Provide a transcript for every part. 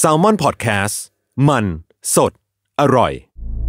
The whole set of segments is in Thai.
s a l ม o n PODCAST มัน สด อร่อย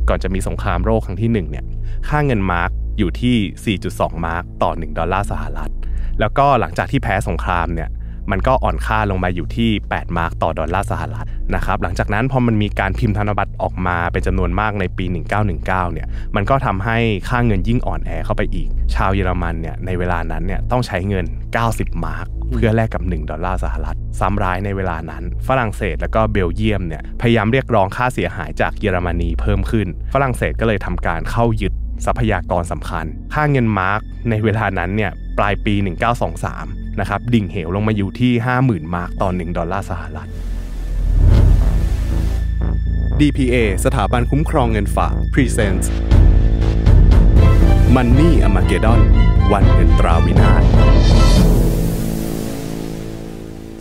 ก่อนจะมีสงครามโรคครั้งที่1เนี่ยค่าเงินมาร์กอยู่ที่ 4.2 มาร์กต่อ 1 ดอลลาร์สหรัฐ แล้วก็หลังจากที่แพ้สงครามเนี่ยมันก็อ่อนค่าลงมาอยู่ที่8มาร์กต่อดอลลาร์สหรัฐนะครับ หลังจากนั้นพอมันมีการพิมพ์ธนบัตรออกมาเป็นจำนวนมากในปี 1919เนี่ย มันก็ทำให้ค่าเงินยิ่งอ่อนแอเข้าไปอีก ชาวเยอรมันเนี่ยในเวลานั้นเนี่ยต้องใช้เงิน90มาร์กเพื่อแลกกับ 1ดอลลาร์สหรัฐ ซ้ำร้ายในเวลานั้น ฝรั่งเศสและก็เบลเยียมเนี่ยพยายามเรียกร้องค่าเสียหายจากเยอรมนีเพิ่มขึ้น ฝรั่งเศสก็เลยทำการเข้ายึดทรัพยากรสำคัญ ค่าเงินมาร์กในเวลานั้นเนี่ยปลายปี 1923นะครับ ดิ่งเหวลงมาอยู่ที่ 50,000 มาร์กต่อ1ดอลลาร์สหรัฐ DPA สถาบันคุ้มครองเงินฝาก Presents Money a m a g e d o n วันเงินตราวินาศ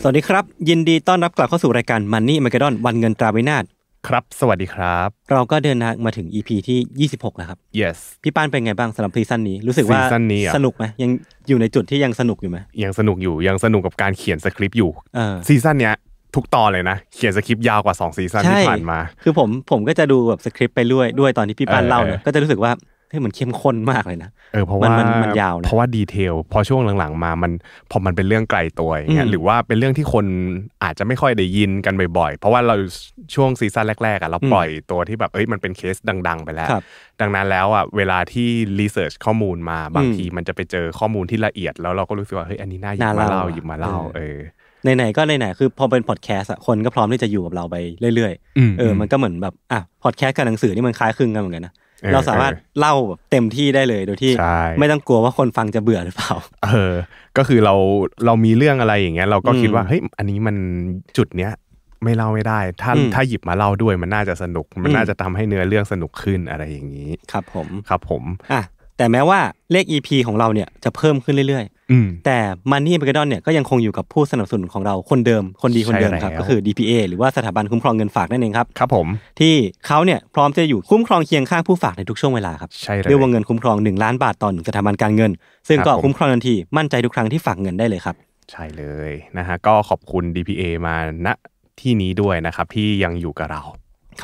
สวัสดีครับ ยินดีต้อนรับกลับเข้าสู่รายการ Money a m a g e d o n วันเงินตราวินาศครับสวัสดีครับ เราก็เดินทางมาถึง EP ที่26แล้วครับ yes พี่ป้านเป็นไงบ้างสำหรับซีซั่นนี้รู้สึกว่าซีซั่นนี้สนุกไหมยังอยู่ในจุดที่ยังสนุกอยู่ไหมยังสนุกอยู่ยังสนุกกับการเขียนสคริปต์อยู่ซีซั่นเนี้ยทุกตอนเลยนะ เขียนสคริปต์ยาวกว่า2ซีซั่นที่ผ่านมาคือผมผมก็จะดูแบบสคริปต์ไปด้วยด้วยตอนที่พี่ป้านเล่าเนี่ยก็จะรู้สึกว่าให้มันเข้มข้นมากเลยนะ เออเพราะว่ามันยาวนเพราะว่าดีเทลพอช่วงหลังๆมา มันพอมันเป็นเรื่องไกลตัวอย่างเงี้ยหรือว่าเป็นเรื่องที่คนอาจจะไม่ค่อยได้ยินกันบ่อยๆ เพราะว่าเราช่วงซีซั่นแรกๆอ่ะเราปล่อยตัวที่แบบเอ้ยมันเป็นเคสดังๆ ไปแล้ว ดังนั้นแล้วอ่ะเวลาที่รีเสิร์ชข้อมูลมาบางทีมันจะไปเจอข้อมูลที่ละเอียดแล้วเราก็รู้สึกว่าเฮ้ยอันนี้น่าหยิบมาเล่าหยิบมาเล่าเออ ไหนๆก็ไหนๆคือพอเป็นพอดแคสต์คนก็พร้อมที่จะอยู่กับเราไปเรื่อยๆ เออ มันก็เหมือนแบบอ่ะพอดแคสต์กับหนังสือนี่มันคล้ายคลึงกันเหมือนกันนะเราสามารถเล่าเต็มที่ได้เลยโดยที่ ไม่ต้องกลัวว่าคนฟังจะเบื่อหรือเปล่า เออ ก็คือเราเรามีเรื่องอะไรอย่างเงี้ย เราก็คิดว่าเฮ้ยอันนี้มันจุดเนี้ยไม่เล่าไม่ได้ ถ้าถ้าหยิบมาเล่าด้วยมันน่าจะสนุก มันน่าจะทำให้เนื้อเรื่องสนุกขึ้นอะไรอย่างนี้ ครับผมครับผมอ่ะแต่แม้ว่าเลขอีพีของเราเนี่ยจะเพิ่มขึ้นเรื่อยแต่มันนี่เบกดอนเนี่ยก็ยังคงอยู่กับผู้สนับสนุนของเราคนเดิม คนดีคนเดิมครับก็คือ DPA หรือว่าสถาบันคุ้มครองเงินฝากนั่นเองครับครับผม ที่เขาเนี่ยพร้อมจะอยู่คุ้มครองเคียงข้างผู้ฝากในทุกช่วงเวลาครับใช่เลยด้วยวงเงินคุ้มครอง1ล้านบาทต่อหนึ่งสถาบันการเงิน ซึ่งก็คุ้มครองทันทีมั่นใจทุกครั้งที่ฝากเงินได้เลยครับใช่เลยนะฮะก็ขอบคุณ DPA มาณที่นี้ด้วยนะครับที่ยังอยู่กับเรา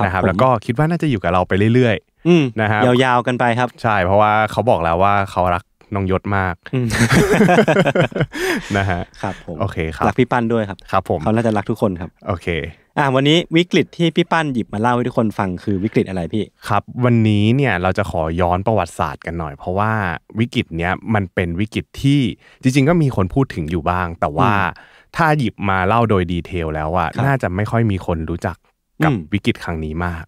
นะครับแล้วก็คิดว่าน่าจะอยู่กับเราไปเรื่อยๆนะฮะยาวๆกันไปครับใช่เพราะว่าเขาบอกแล้วว่าเขารักน้องยศมากนะฮะครับผมโอเคครับรักพี่ปั้นด้วยครับครับผมเขาน่าจะรักทุกคนครับ โอเค อ่ะวันนี้วิกฤตที่พี่ปั้นหยิบมาเล่าให้ทุกคนฟังคือวิกฤตอะไรพี่ ครับ วันนี้เนี่ยเราจะขอย้อนประวัติศาสตร์กันหน่อย เพราะว่าวิกฤตเนี้ยมันเป็นวิกฤตที่จริงๆ ก็มีคนพูดถึงอยู่บ้าง แต่ว่าถ้าหยิบมาเล่าโดยดีเทลแล้วอะน่าจะไม่ค่อยมีคนรู้จักกับวิกฤตครั้งนี้มาก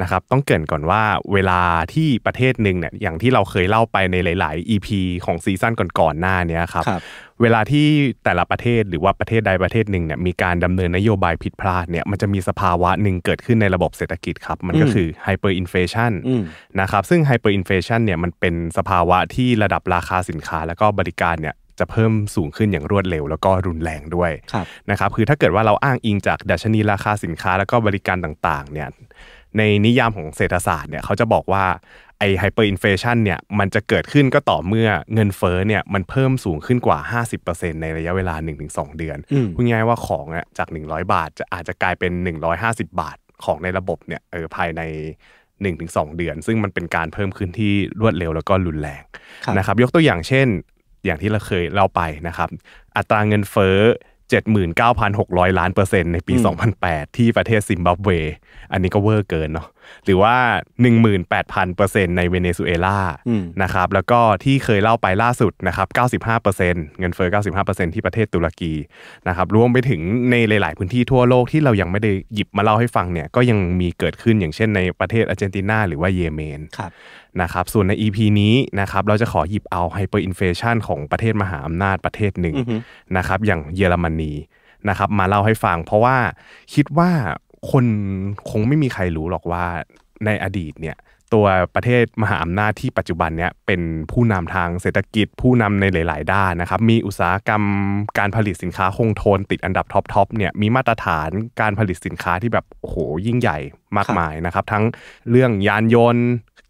นะครับต้องเกินก่อนว่า เวลาที่ประเทศหนึ่งเนี่ยอย่างที่เราเคยเล่าไปในหลาย ๆ EP ของซีซั่นก่อนๆ หน้านี้ครับรบเวลาที่แต่ละประเทศหรือว่าประเทศใดประเทศหนึ่งเนี่ยมีการดำเนินนโยบายผิดพลาดเนี่ยมันจะมีสภาวะหนึ่งเกิดขึ้นในระบบเศรษฐกิจครับมันก็คือไฮเปอร์อินเฟชันนะครับซึ่งไฮเปอร์อินเฟชันเนี่ยมันเป็นสภาวะที่ระดับราคาสินค้าแล้วก็บริการเนี่ยจะเพิ่มสูงขึ้นอย่างรวดเร็ว แล้วก็รุนแรงด้วยนะครับคือถ้าเกิดว่าเราอ้างอิงจากดัชนีราคาสินค้าแล้วก็บริการต่างๆเนี่ยในนิยามของเศรษฐศาสตร์เนี่ยเขาจะบอกว่าไอไฮเปอร์อินเฟชันเนี่ยมันจะเกิดขึ้นก็ต่อเมื่อเงินเฟ้อเนี่ยมันเพิ่มสูงขึ้นกว่า 50%ในระยะเวลา 1-2 เดือนพูดง่ายว่าของ่จาก 100 บาท จะอาจจะกลายเป็น 150 บาทของในระบบเนี่ยเออภายใน1-2เดือน ซึ่งมันเป็นการเพิ่มขึ้นที่รวดเร็วแล้วก็รุนแรงนะครับยกตัวอย่างเช่นอย่างที่เราเคยเล่าไปนะครับ อัตราเงินเฟ้อ 79,600 ล้านเปอร์เซ็นต์ในปี 2008 ที่ประเทศซิมบับเว อันนี้ก็เวอร์เกินเนาะหรือว่า18,000%ในเวเนซุเอลานะครับ แล้วก็ที่เคยเล่าไปล่าสุดนะครับ95%เปอร์์เเซ็นตงินเฟ้อ95%ที่ประเทศตุรกีนะครับ รวมไปถึงในหลายๆพื้นที่ทั่วโลกที่เรายังไม่ได้หยิบมาเล่าให้ฟังเนี่ย ก็ยังมีเกิดขึ้นอย่างเช่น ในประเทศอาร์เจนตินาหรือว่าเยเมนนะครับ ส่วนใน EP นี้นะครับเราจะขอหยิบเอาไฮเปอร์อินเฟชันของประเทศมหาอำนาจประเทศหนึ่งนะครับ อย่างเยอรมนีนะครับ มาเล่าให้ฟัง เพราะว่าคิดว่าคนคงไม่มีใครรู้หรอกว่าในอดีตเนี่ยตัวประเทศมหาอำนาจที่ปัจจุบันเนี่ยเป็นผู้นำทางเศรษฐกิจผู้นำในหลายๆด้านนะครับมีอุตสาหกรรมการผลิตสินค้าคงทนติดอันดับท็อปๆเนี่ยมีมาตรฐานการผลิตสินค้าที่แบบโโหยิ่งใหญ่มากมายนะครับ ทั้งเรื่องยานยนต์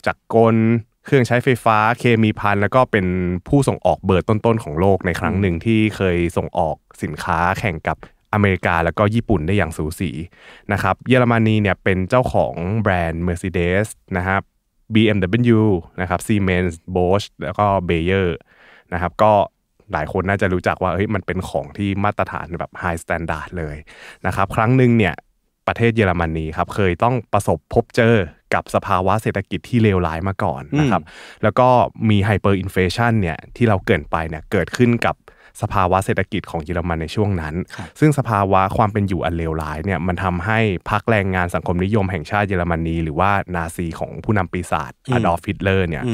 จักรกลเครื่องใช้ไฟฟ้าเคมีพันแล้วก็เป็นผู้ส่งออกเบอร์ต้นๆของโลกในครั้งหนึ่งที่เคยส่งออกสินค้าแข่งกับอเมริกาแล้วก็ญี่ปุ่นได้อย่างสูสีนะครับเยอรมนีเนี่ยเป็นเจ้าของแบรนด์ Mercedes นะครับ BMW นะครับ Siemens Bosch แล้วก็ Bayer นะครับก็หลายคนน่าจะรู้จักว่าเฮ้ยมันเป็นของที่มาตรฐานแบบไฮสแตนดาร์ดเลยนะครับครั้งหนึ่งเนี่ยประเทศเยอรมนีครับเคยต้องประสบพบเจอกับสภาวะเศรษฐกิจที่เลวร้ายมาก่อนนะครับแล้วก็มีไฮเปอร์อินเฟชันเนี่ยที่เราเกินไปเนี่ยเกิดขึ้นกับสภาวะเศรษฐกิจของเยอรมันในช่วงนั้น ซึ่งสภาวะความเป็นอยู่อันเลวร้ายเนี่ยมันทำให้พรรคแรงงานสังคมนิยมแห่งชาติเยอรมนี หรือว่านาซีของผู้นำปีศาจอดอล์ฟฮิตเลอร์เนี่ย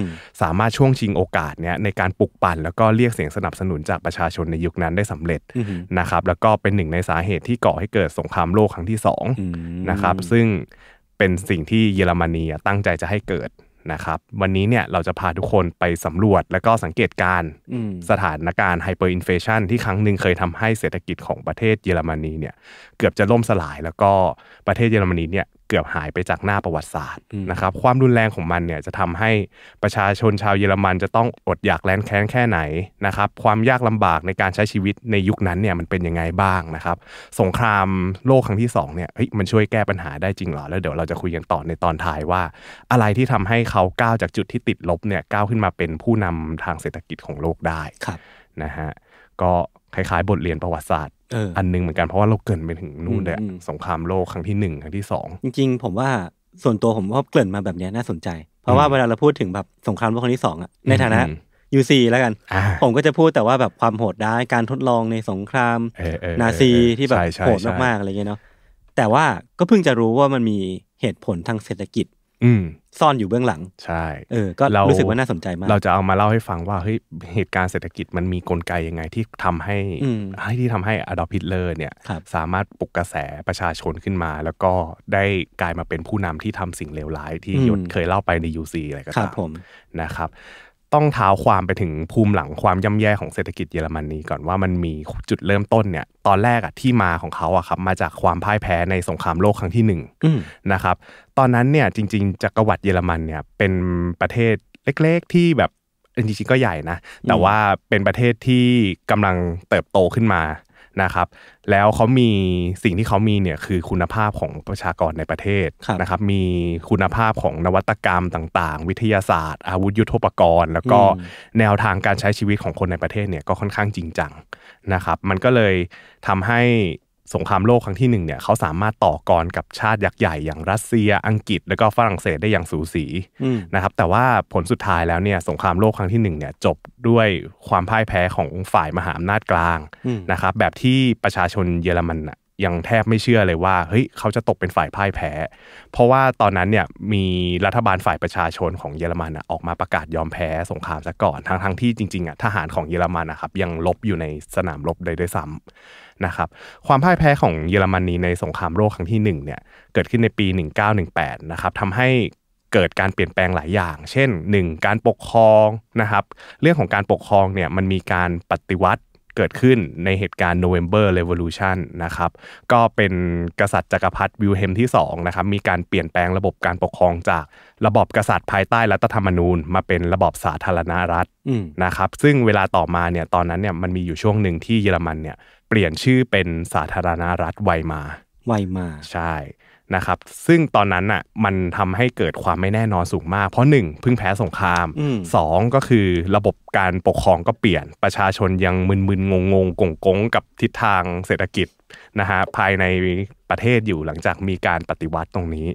สามารถช่วงชิงโอกาสเนี่ยในการปลุกปั่นแล้วก็เรียกเสียงสนับสนุนจากประชาชนในยุคนั้นได้สำเร็จนะครับแล้วก็เป็นหนึ่งในสาเหตุที่ก่อให้เกิดสงครามโลกครั้งที่2นะครับซึ่งเป็นสิ่งที่เยอรมนีตั้งใจจะให้เกิดนะครับวันนี้เนี่ยเราจะพาทุกคนไปสำรวจและก็สังเกตการสถานการณ์ไฮเปอร์อินเฟชันที่ครั้งหนึ่งเคยทำให้เศรษฐกิจของประเทศเยอรมนีเนี่ยเกือบจะล่มสลายแล้วก็ประเทศเยอรมนีเนี่ยเกือบหายไปจากหน้าประวัติศาสตร์นะครับความรุนแรงของมันเนี่ยจะทำให้ประชาชนชาวเยอรมัน จะต้องอดอยากแร้นแค้นแค่ไหนนะครับความยากลำบากในการใช้ชีวิตในยุคนั้นเนี่ยมันเป็นยังไงบ้างนะครับสงครามโลกครั้งที่2เนี่ยมันช่วยแก้ปัญหาได้จริงหรอ แล้วเดี๋ยวเราจะคุยกันต่อในตอนท้ายว่า อะไรที่ทำให้เขาก้าวจากจุดที่ติดลบเนี่ยก้าวขึ้นมาเป็นผู้นำทางเศรษฐกิจของโลกได้นะฮะก็คล้ายๆ บทเรียนประวัติศาสตร์อันนึงเหมือนกันเพราะว่าเราเกินไปถึงนู่นแหละสงครามโลกครั้งที่หนึ่งครั้งที่สองจริงๆ ผมว่าส่วนตัวผมว่าเกินมาแบบนี้น่าสนใจ เพราะว่าเวลาเราพูดถึงแบบสงครามโลกครั้งที่สองอะในฐานะยูซีแล้วกัน ผมก็จะพูดแต่ว่าแบบความโหดด้ายการทดลองในสงครามนาซีที่แบบโหดมากๆอะไรเงี้ยเนาะแต่ว่าก็เพิ่งจะรู้ว่ามันมีเหตุผลทางเศรษฐกิจอืมซ่อนอยู่เบื้องหลัง ใช่เออก็รู้สึกว่าน่าสนใจมาก เราจะเอามาเล่าให้ฟังว่าเฮ้ยเหตุการณ์เศรษฐกิจมันมีกลไกยังไงที่ทำให้ให้ ที่ทำให้อดอลพิทเลอร์เนี่ยสามารถปลุกกระแสประชาชนขึ้นมา แล้วก็ได้กลายมาเป็นผู้นำที่ทำสิ่งเลวร้าย ที่ยศเคยเล่าไปในยูซีอะไรก็ตามนะครับต้องเท้าความไปถึงภูมิหลังความย่ำแย่ของเศรษฐกิจเยอรมนนีก่อนว่ามันมีจุดเริ่มต้นเนี่ยตอนแรกอะที่มาของเขาอะครับมาจากความพ่ายแพ้ในสงครามโลกครั้งที่งนะครับตอนนั้นเนี่ยจริงๆจักรวรรดิเยอรมันเนี่ยเป็นประเทศเล็ก ๆ ที่แบบจริงๆก็ใหญ่นะ แต่ว่าเป็นประเทศที่กำลังเติบโตขึ้นมานะครับแล้วเขามีสิ่งที่เขามีเนี่ยคือคุณภาพของประชากรในประเทศนะครับมีคุณภาพของนวัตกรรมต่างๆ วิทยาศาสตร์ อาวุธยุทโธปกรณ์ แล้วก็แนวทางการใช้ชีวิตของคนในประเทศเนี่ยก็ค่อนข้างจริงจังนะครับมันก็เลยทำให้สงครามโลกครั้งที่หนึ่งเนี่ยเขาสามารถต่อกรกับชาติยักษ์ใหญ่อย่างรัสเซียอังกฤษแล้วก็ฝรั่งเศสได้อย่างสูสีนะครับแต่ว่าผลสุดท้ายแล้วเนี่ยสงครามโลกครั้งที่หนึ่งเนี่ยจบด้วยความพ่ายแพ้ของฝ่ายมหาอำนาจกลางนะครับแบบที่ประชาชนเยอรมันยังแทบไม่เชื่อเลยว่า เฮ้ย เขาจะตกเป็นฝ่ายพ่ายแพ้ เพราะว่าตอนนั้นเนี่ยมีรัฐบาลฝ่ายประชาชนของเยอรมันออกมาประกาศยอมแพ้สงครามซะก่อนทั้งทั้งที่จริงๆอ่ะทหารของเยอรมันนะครับยังลบอยู่ในสนามรบได้ด้วยซ้ำนะครับความพ่ายแพ้ของเยอรมนีในสงครามโลกครั้งที่1เนี่ยเกิดขึ้นในปี 1918 นะครับทำให้เกิดการเปลี่ยนแปลงหลายอย่าง เช่น 1. การปกครองนะครับเรื่องของการปกครองเนี่ยมันมีการปฏิวัติเกิดขึ้นในเหตุการณ์ November Revolution นะครับก็เป็นกษัตริย์จักรพรรดิวิลเฮมที่2นะครับมีการเปลี่ยนแปลงระบบการปกครองจากระบอบกษัตริย์ภายใต้รัฐธรรมนูญ มาเป็นระบอบสาธารณรัฐนะครับซึ่งเวลาต่อมาเนี่ยตอนนั้นเนี่ยมันมีอยู่ช่วงหนึ่งที่เยอรมันเนี่ยเปลี่ยนชื่อเป็นสาธารณรัฐไวมา ไวมาใช่นะครับ ซึ่งตอนนั้นอ่ะ มันทำให้เกิดความไม่แน่นอนสูงมาก เพราะหนึ่งพึ่งแพ้สงครามสองก็คือระบบการปกครองก็เปลี่ยน ประชาชนยังมึนๆงงๆกงกงกับทิศทางเศรษฐกิจนะฮะภายในประเทศอยู่หลังจากมีการปฏิวัติตรงนี้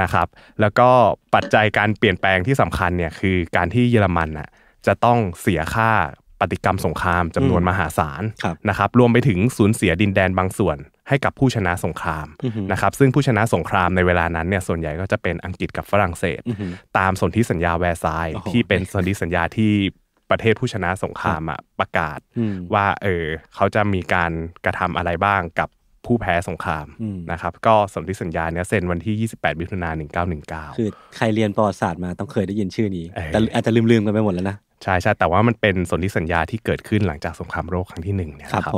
นะครับ แล้วก็ปัจจัยการเปลี่ยนแปลงที่สำคัญเนี่ยคือการที่เยอรมันอ่ะจะต้องเสียค่าปฏิกรรมสงครามจำนวนมหาศาลนะครับรวมไปถึงสูญเสียดินแดนบางส่วน ให้กับผู้ชนะสงครามนะครับซึ่งผู้ชนะสงครามในเวลานั้นเนี่ยส่วนใหญ่ก็จะเป็นอังกฤษกับฝรั่งเศสตามสนธิสัญญาแวร์ซายที่เป็นสนธิสัญญาที่ประเทศผู้ชนะสงครามอ่ะประกาศว่าเออเขาจะมีการกระทำอะไรบ้างกับผู้แพ้สงครามนะครับก็สนธิสัญญาเนี้ยเซ็นวันที่ 28มิถุนายน1919คือใครเรียนประวัติศาสตร์มาต้องเคยได้ยินชื่อนี้แต่อาจจะลืมๆกันไปหมดแล้วนะใช่ใช่แต่ว่ามันเป็นสนธิสัญญาที่เกิดขึ้นหลังจากสงครามโลกครั้งที่หนึ่งเนี่ยครับ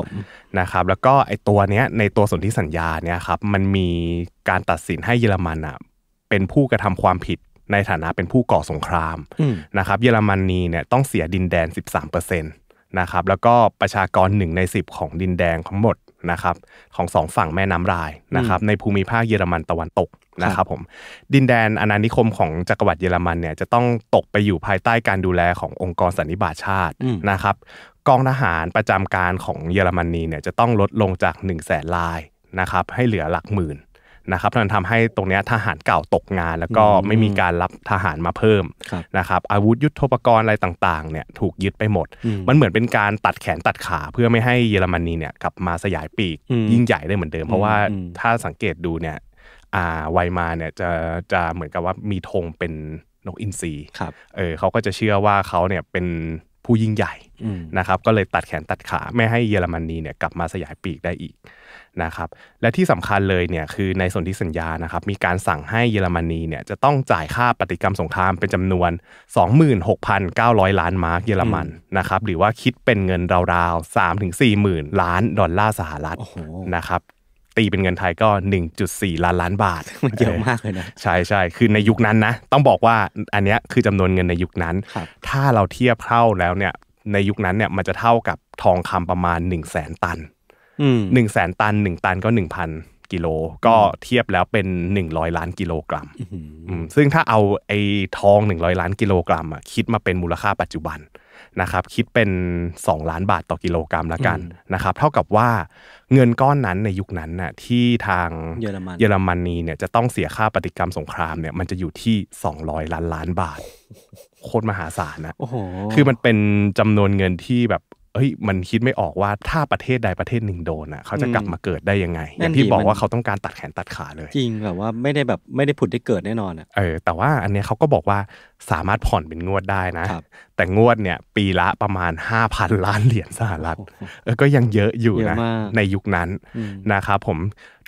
นะครับแล้วก็ไอตัวเนี้ยในตัวสนธิสัญญาเนี่ยครับมันมีการตัดสินให้เยอรมันอ่ะเป็นผู้กระทำความผิดในฐานะเป็นผู้ก่อสงครามนะครับเยอรมนีเนี่ยต้องเสียดินแดน13%นะครับแล้วก็ประชากรหนึ่งใน10 ของดินแดงทั้งหมดนะครับของสองฝั่งแม่น้ำรายนะครับในภูมิภาคเยอรมันตะวันตกนะครับผมดินแดนอาณานิคมของจักรวรรดิเยอรมันเนี่ยจะต้องตกไปอยู่ภายใต้การดูแลขององค์กรสันนิบาตชาตินะครับกองทหารประจำการของเยอรมนีเนี่ยจะต้องลดลงจาก1นึ่งแสนลายนะครับให้เหลือหลักหมื่นนะครับนั่นทำให้ตรงนี้ทหารเก่าตกงาน แล้วก็ไม่มีการรับทหารมาเพิ่มนะครับอาวุธยุทโธปกรณ์อะไรต่าง ๆเนี่ยถูกยึดไปหมด มันเหมือนเป็นการตัดแขนตัดขาเพื่อไม่ให้เยอรมนีเนี่ยกลับมาสยายปีกยิ่งใหญ่ได้เหมือนเดิม เพราะว่าถ้าสังเกตดูเนี่ยวัยไวมาเนี่ยจะจะเหมือนกับว่ามีธงเป็นนกอินทรีเออเขาก็จะเชื่อว่าเขาเนี่ยเป็นผู้ยิ่งใหญ่นะครับ ก็เลยตัดแขนตัดขาไม่ให้เยอรมนีเนี่ยกลับมาสยายปีกได้อีกนะครับและที่สำคัญเลยเนี่ยคือในสนธิสัญญานะครับมีการสั่งให้เยอรมนีเนี่ยจะต้องจ่ายค่าปฏิกรรมสงครามเป็นจำนวน 26,900 ล้านมาร์กเยอรมันนะครับหรือว่าคิดเป็นเงินราวๆ3 4 0 0 0ล้าน ดอลลาร์สหรัฐนะครับตีเป็นเงินไทยก็ 1.4ล้านล้านบาทมันเยอะมากเลยนะใช่ใช่คือในยุคนั้นนะต้องบอกว่าอันนี้คือจำนวนเงินในยุคนั้น ถ้าเราเทียบเท่าแล้วเนี่ยในยุคนั้นเนี่ยมันจะเท่ากับทองคำประมาณ 1 0 0 0 0แตันหนึ่งแสนตันหนึ่งตันก็หนึ่งพันกิโลก็เทียบแล้วเป็นหนึ่งร้อยล้านกิโลกรัมซึ่งถ้าเอาไอ้ทองหนึ่งร้อยล้านกิโลกรัมอ่ะคิดมาเป็นมูลค่าปัจจุบันนะครับคิดเป็นสองล้านบาทต่อกิโลกรัมละกันนะครับ เท่ากับว่าเงินก้อนนั้นในยุคนั้นน่ะที่ทางเยอรมันเยอรมนีเนี่ยจะต้องเสียค่าปฏิกรรมสงครามเนี่ยมันจะอยู่ที่สองร้อยล้านล้านบาทโคตรมหาศาลนะคือมันเป็นจำนวนเงินที่แบบเอ้ยมันคิดไม่ออกว่าถ้าประเทศใดประเทศหนึ่งโดนอ่ะเขาจะกลับมาเกิดได้ยังไง อย่างที่บอกว่าเขาต้องการตัดแขนตัดขาเลย จริงแบบว่าไม่ได้แบบไม่ได้ผุดได้เกิดแน่นอนอ่ะเออแต่ว่าอันเนี้ยเขาก็บอกว่าสามารถผ่อนเป็นงวดได้นะแต่งวดเนี่ยปีละประมาณ 5,000 ล้านเหรียญสหรัฐเออก็ยังเยอะอยู่นะในยุคนั้นนะครับผม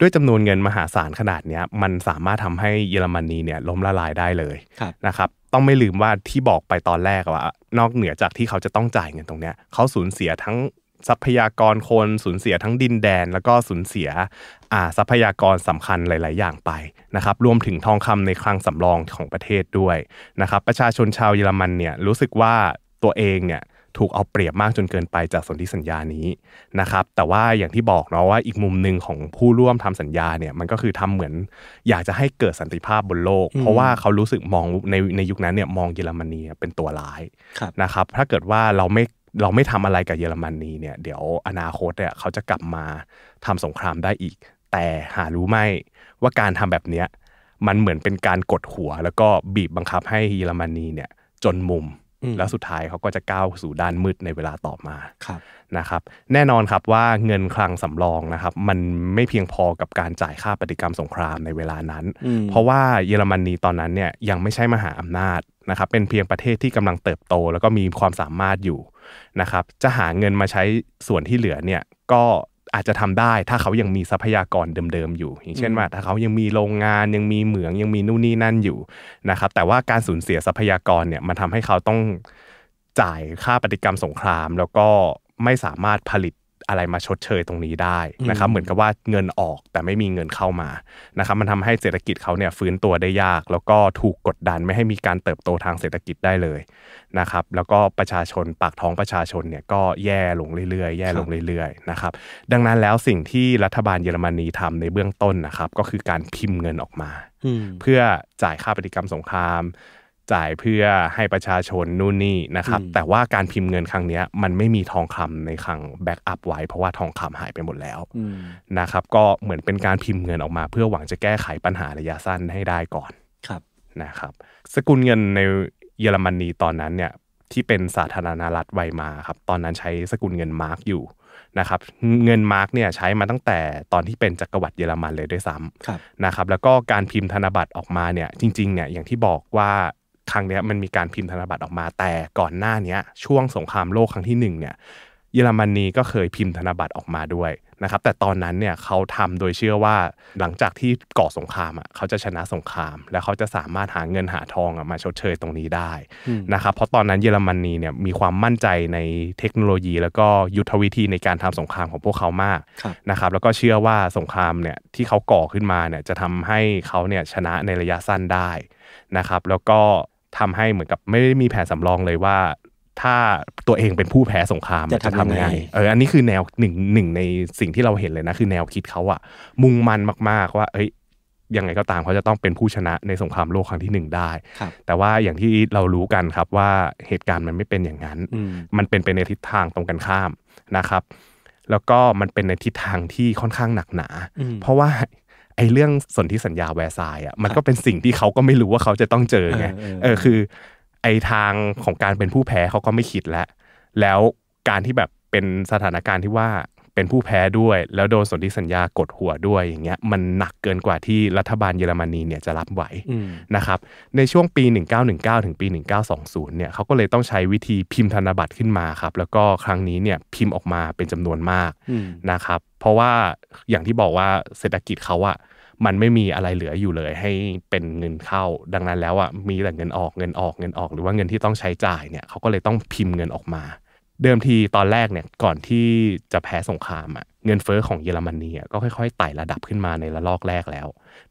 ด้วยจำนวนเงินมหาศาลขนาดเนี้ยมันสามารถทำให้เยอรมนีเนี่ยล้มละลายได้เลยนะครับต้องไม่ลืมว่าที่บอกไปตอนแรกว่า นอกเหนือจากที่เขาจะต้องจ่ายเงินตรงเนี้ยเขาสูญเสียทั้งทรัพยากรคนสูญเสียทั้งดินแดนแล้วก็สูญเสียทรัพยากรสำคัญหลาย ๆ อย่างไปนะครับ รวมถึงทองคำในคลังสำรองของประเทศด้วยนะครับประชาชนชาวเยอรมันเนี่ยรู้สึกว่าตัวเองเนี่ยถูกเอาเปรียบมากจนเกินไปจากสนธิสัญญานี้นะครับ แต่ว่าอย่างที่บอกเนาะว่าอีกมุมหนึ่งของผู้ร่วมทำสัญญาเนี่ยมันก็คือทำเหมือนอยากจะให้เกิดสันติภาพบนโลก เพราะว่าเขารู้สึกมองในในยุคนั้นเนี่ยมองเยอรมนีเป็นตัวร้ายนะครับถ้าเกิดว่าเราไม่เราไม่ทำอะไรกับเยอรมนนีเนี่ยเดี๋ยวอนาคตเนี่ยเขาจะกลับมาทำสงครามได้อีก แต่หารู้ไหมว่าการทำแบบเนี้ยมันเหมือนเป็นการกดหัว แล้วก็บีบบังคับให้เยอรมนีเนี่ยจนมุมแล้วสุดท้ายเขาก็จะก้าวสู่ด้านมืดในเวลาต่อมานะครับ แน่นอนครับว่าเงินคลังสำรองนะครับมันไม่เพียงพอกับการจ่ายค่าปฏิกรรมสงครามในเวลานั้น เพราะว่าเยอรมนีตอนนั้นเนี่ยยังไม่ใช่มหาอำนาจนะครับเป็นเพียงประเทศที่กำลังเติบโตแล้วก็มีความสามารถอยู่นะครับจะหาเงินมาใช้ส่วนที่เหลือเนี่ยก็อาจจะทำได้ถ้าเขายังมีทรัพยากรเดิมๆ อยู่อย่างเช่นว่าถ้าเขายังมีโรงงานยังมีเหมืองยังมีนู่นนี่นั่นอยู่นะครับแต่ว่าการสูญเสียทรัพยากรเนี่ยมันทำให้เขาต้องจ่ายค่าปฏิกรรมสงครามแล้วก็ไม่สามารถผลิตอะไรมาชดเชยตรงนี้ได้นะครับเหมือนกับว่าเงินออกแต่ไม่มีเงินเข้ามานะครับมันทำให้เศรษฐกิจเขาเนี่ยฟื้นตัวได้ยาก แล้วก็ถูกกดดันไม่ให้มีการเติบโตทางเศรษฐกิจได้เลยนะครับ แล้วก็ประชาชนปากท้องประชาชนเนี่ยก็แย่ลงเรื่อยๆ แย่ลงเรื่อยๆนะครับ ดังนั้นแล้วสิ่งที่รัฐบาลเยอรมนีทำในเบื้องต้นนะครับก็คือการพิมพ์เงินออกมา เพื่อจ่ายค่าปฏิกรรมสงครามจ่ายเพื่อให้ประชาชนนู่นนี่นะครับ แต่ว่าการพิมพ์เงินครั้งนี้มันไม่มีทองคำในครั้งแบ็กอัพไว้เพราะว่าทองคำหายไปหมดแล้วนะครับก็เหมือนเป็นการพิมพ์เงินออกมา เพื่อหวังจะแก้ไขปัญหาระยะสั้นให้ได้ก่อนครับนะครับ สกุลเงินในเยอรมนีตอนนั้นเนี่ยที่เป็นสาธารณรัฐไวมาครับตอนนั้นใช้สกุลเงินมาร์กอยู่นะครับ เงินมาร์กเนี่ยใช้มาตั้งแต่ตอนที่เป็นจักรวรรดิเยอรมันเลยด้วยซ้ำนะครับแล้วก็การพิมพ์ธนบัตรออกมาเนี่ยจริงๆเนี่ยอย่างที่บอกว่าครั้งนี้มันมีการพิมพ์ธนบัตรออกมา แต่ก่อนหน้านี้ช่วงสงครามโลกครั้งที่ 1เนี่ยเยอรมนีก็เคยพิมพ์ธนบัตรออกมาด้วยนะครับแต่ตอนนั้นเนี่ยเขาทำโดยเชื่อว่าหลังจากที่ก่อสงครามอ่ะเขาจะชนะสงคราม แล้วเขาจะสามารถหาเงินหาทองอ่ะมาชดเชยตรงนี้ได้นะครับเพราะตอนนั้นเยอรมนีเนี่ยมีความมั่นใจในเทคโนโลยี แล้วก็ยุทธวิธีในการทำสงครามของพวกเขามากนะครับแล้วก็เชื่อว่าสงครามเนี่ยที่เขาก่อขึ้นมาเนี่ยจะทำให้เขาเนี่ยชนะในระยะสั้นได้นะครับ แล้วก็ทำให้เหมือนกับไม่ได้มีแผนสำรองเลยว่าถ้าตัวเองเป็นผู้แพ้สงครามจะทำไงเอออันนี้คือแนวหนึ่งหนึ่งในสิ่งที่เราเห็นเลยนะคือแนวคิดเขาอะมุ่งมั่นมากๆ ว่าเอ้ยยังไงก็ตามเขาจะต้องเป็นผู้ชนะในสงครามโลกครั้งที่หนึ่งได้ แต่ว่าอย่างที่เรารู้กันครับว่าเหตุการณ์มันไม่เป็นอย่างนั้น มันเป็นไปในทิศทางตรงกันข้ามนะครับ แล้วก็มันเป็นในทิศทางที่ค่อนข้างหนักหนา เพราะว่าอ้เรื่องสนธิสัญญาแวร์ซายอ่ะมันก็เป็นสิ่งที่เขาก็ไม่รู้ว่าเขาจะต้องเจอไงเออคือ ไอ้ทางของการเป็นผู้แพ้เขาก็ไม่คิดแล้วแล้วการที่แบบเป็นสถานการณ์ที่ว่าเป็นผู้แพ้ด้วย แล้วโดนสนธิสัญญากดหัวด้วยอย่างเงี้ยมันหนักเกินกว่าที่รัฐบาลเยอรมนีเนี่ยจะรับไหวนะครับ ในช่วงปี 1919ถึงปี1920เนี่ยเขาก็เลยต้องใช้วิธีพิมพ์ธนบัตรขึ้นมาครับ แล้วก็ครั้งนี้เนี่ยพิมพ์ออกมาเป็นจำนวนมากนะครับ เพราะว่าอย่างที่บอกว่าเศรษฐกิจเขาอะมันไม่มีอะไรเหลืออยู่เลยให้เป็นเงินเข้า ดังนั้นแล้วอ่ะมีแต่เงินออกเงินออกเงินออกหรือว่าเงินที่ต้องใช้จ่ายเนี่ยเขาก็เลยต้องพิมพ์เงินออกมา เดิมทีตอนแรกเนี่ยก่อนที่จะแพ้สงครามอ่ะเงินเฟอ้อของเยอรมนีก็ค่อยๆไต่ระดับขึ้นมาในระลอกแรกแล้ว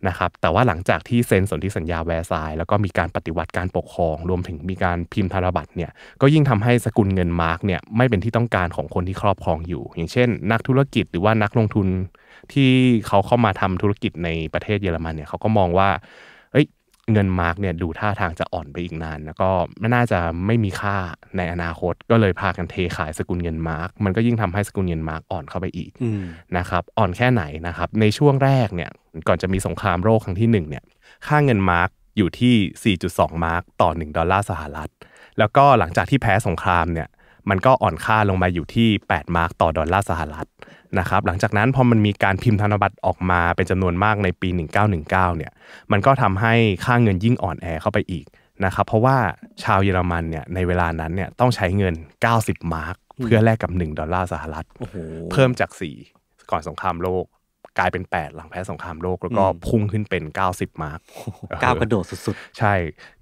นะครับแต่ว่าหลังจากที่เซ็นสนธิสัญญาแวร์ซายแล้วก็มีการปฏิวัติการปกครองรวมถึงมีการพิมพ์ธนบัตรเนี่ยก็ยิ่งทำให้สกุลเงินมาร์กเนี่ยไม่เป็นที่ต้องการของคนที่ครอบครองอยู่ อย่างเช่น นักธุรกิจหรือว่านักลงทุนที่เขาเข้ามาทำธุรกิจในประเทศเยอรมันเนี่ยเขาก็มองว่า เฮ้ยเงินมาร์กเนี่ยดูท่าทางจะอ่อนไปอีกนานแล้วก็ไม่น่าจะไม่มีค่าในอนาคต ก็เลยพากันเทขายสกุลเงินมาร์กมันก็ยิ่งทำให้สกุลเงินมาร์กอ่อนเข้าไปอีกนะครับอ่อนแค่ไหนนะครับในช่วงแรกเนี่ยก่อนจะมีสงครามโรคครั้งที่1เนี่ยค่าเงินมาร์กอยู่ที่ 4.2 มาร์กต่อ 1 ดอลลาร์สหรัฐแล้วก็หลังจากที่แพ้สงครามเนี่ยมันก็อ่อนค่าลงมาอยู่ที่ 8 มาร์กต่อดอลลาร์สหรัฐนะครับหลังจากนั้นพอมันมีการพิมพ์ธนบัตรออกมาเป็นจำนวนมากในปี 1919เนี่ยมันก็ทำให้ค่าเงินยิ่งอ่อนแอเข้าไปอีกนะครับเพราะว่าชาวเยอรมันเนี่ยในเวลานั้นเนี่ยต้องใช้เงิน 90 มาร์กเพื่อแลกกับ 1 ดอลลาร์สหรัฐเพิ่มจาก 4 ก่อนสงครามโลกกลายเป็น 8 หลังแพ้สงครามโลกแล้วก็พุ่งขึ้นเป็น 90 มาร์กก้าวกระโดดสุด ๆ ใช่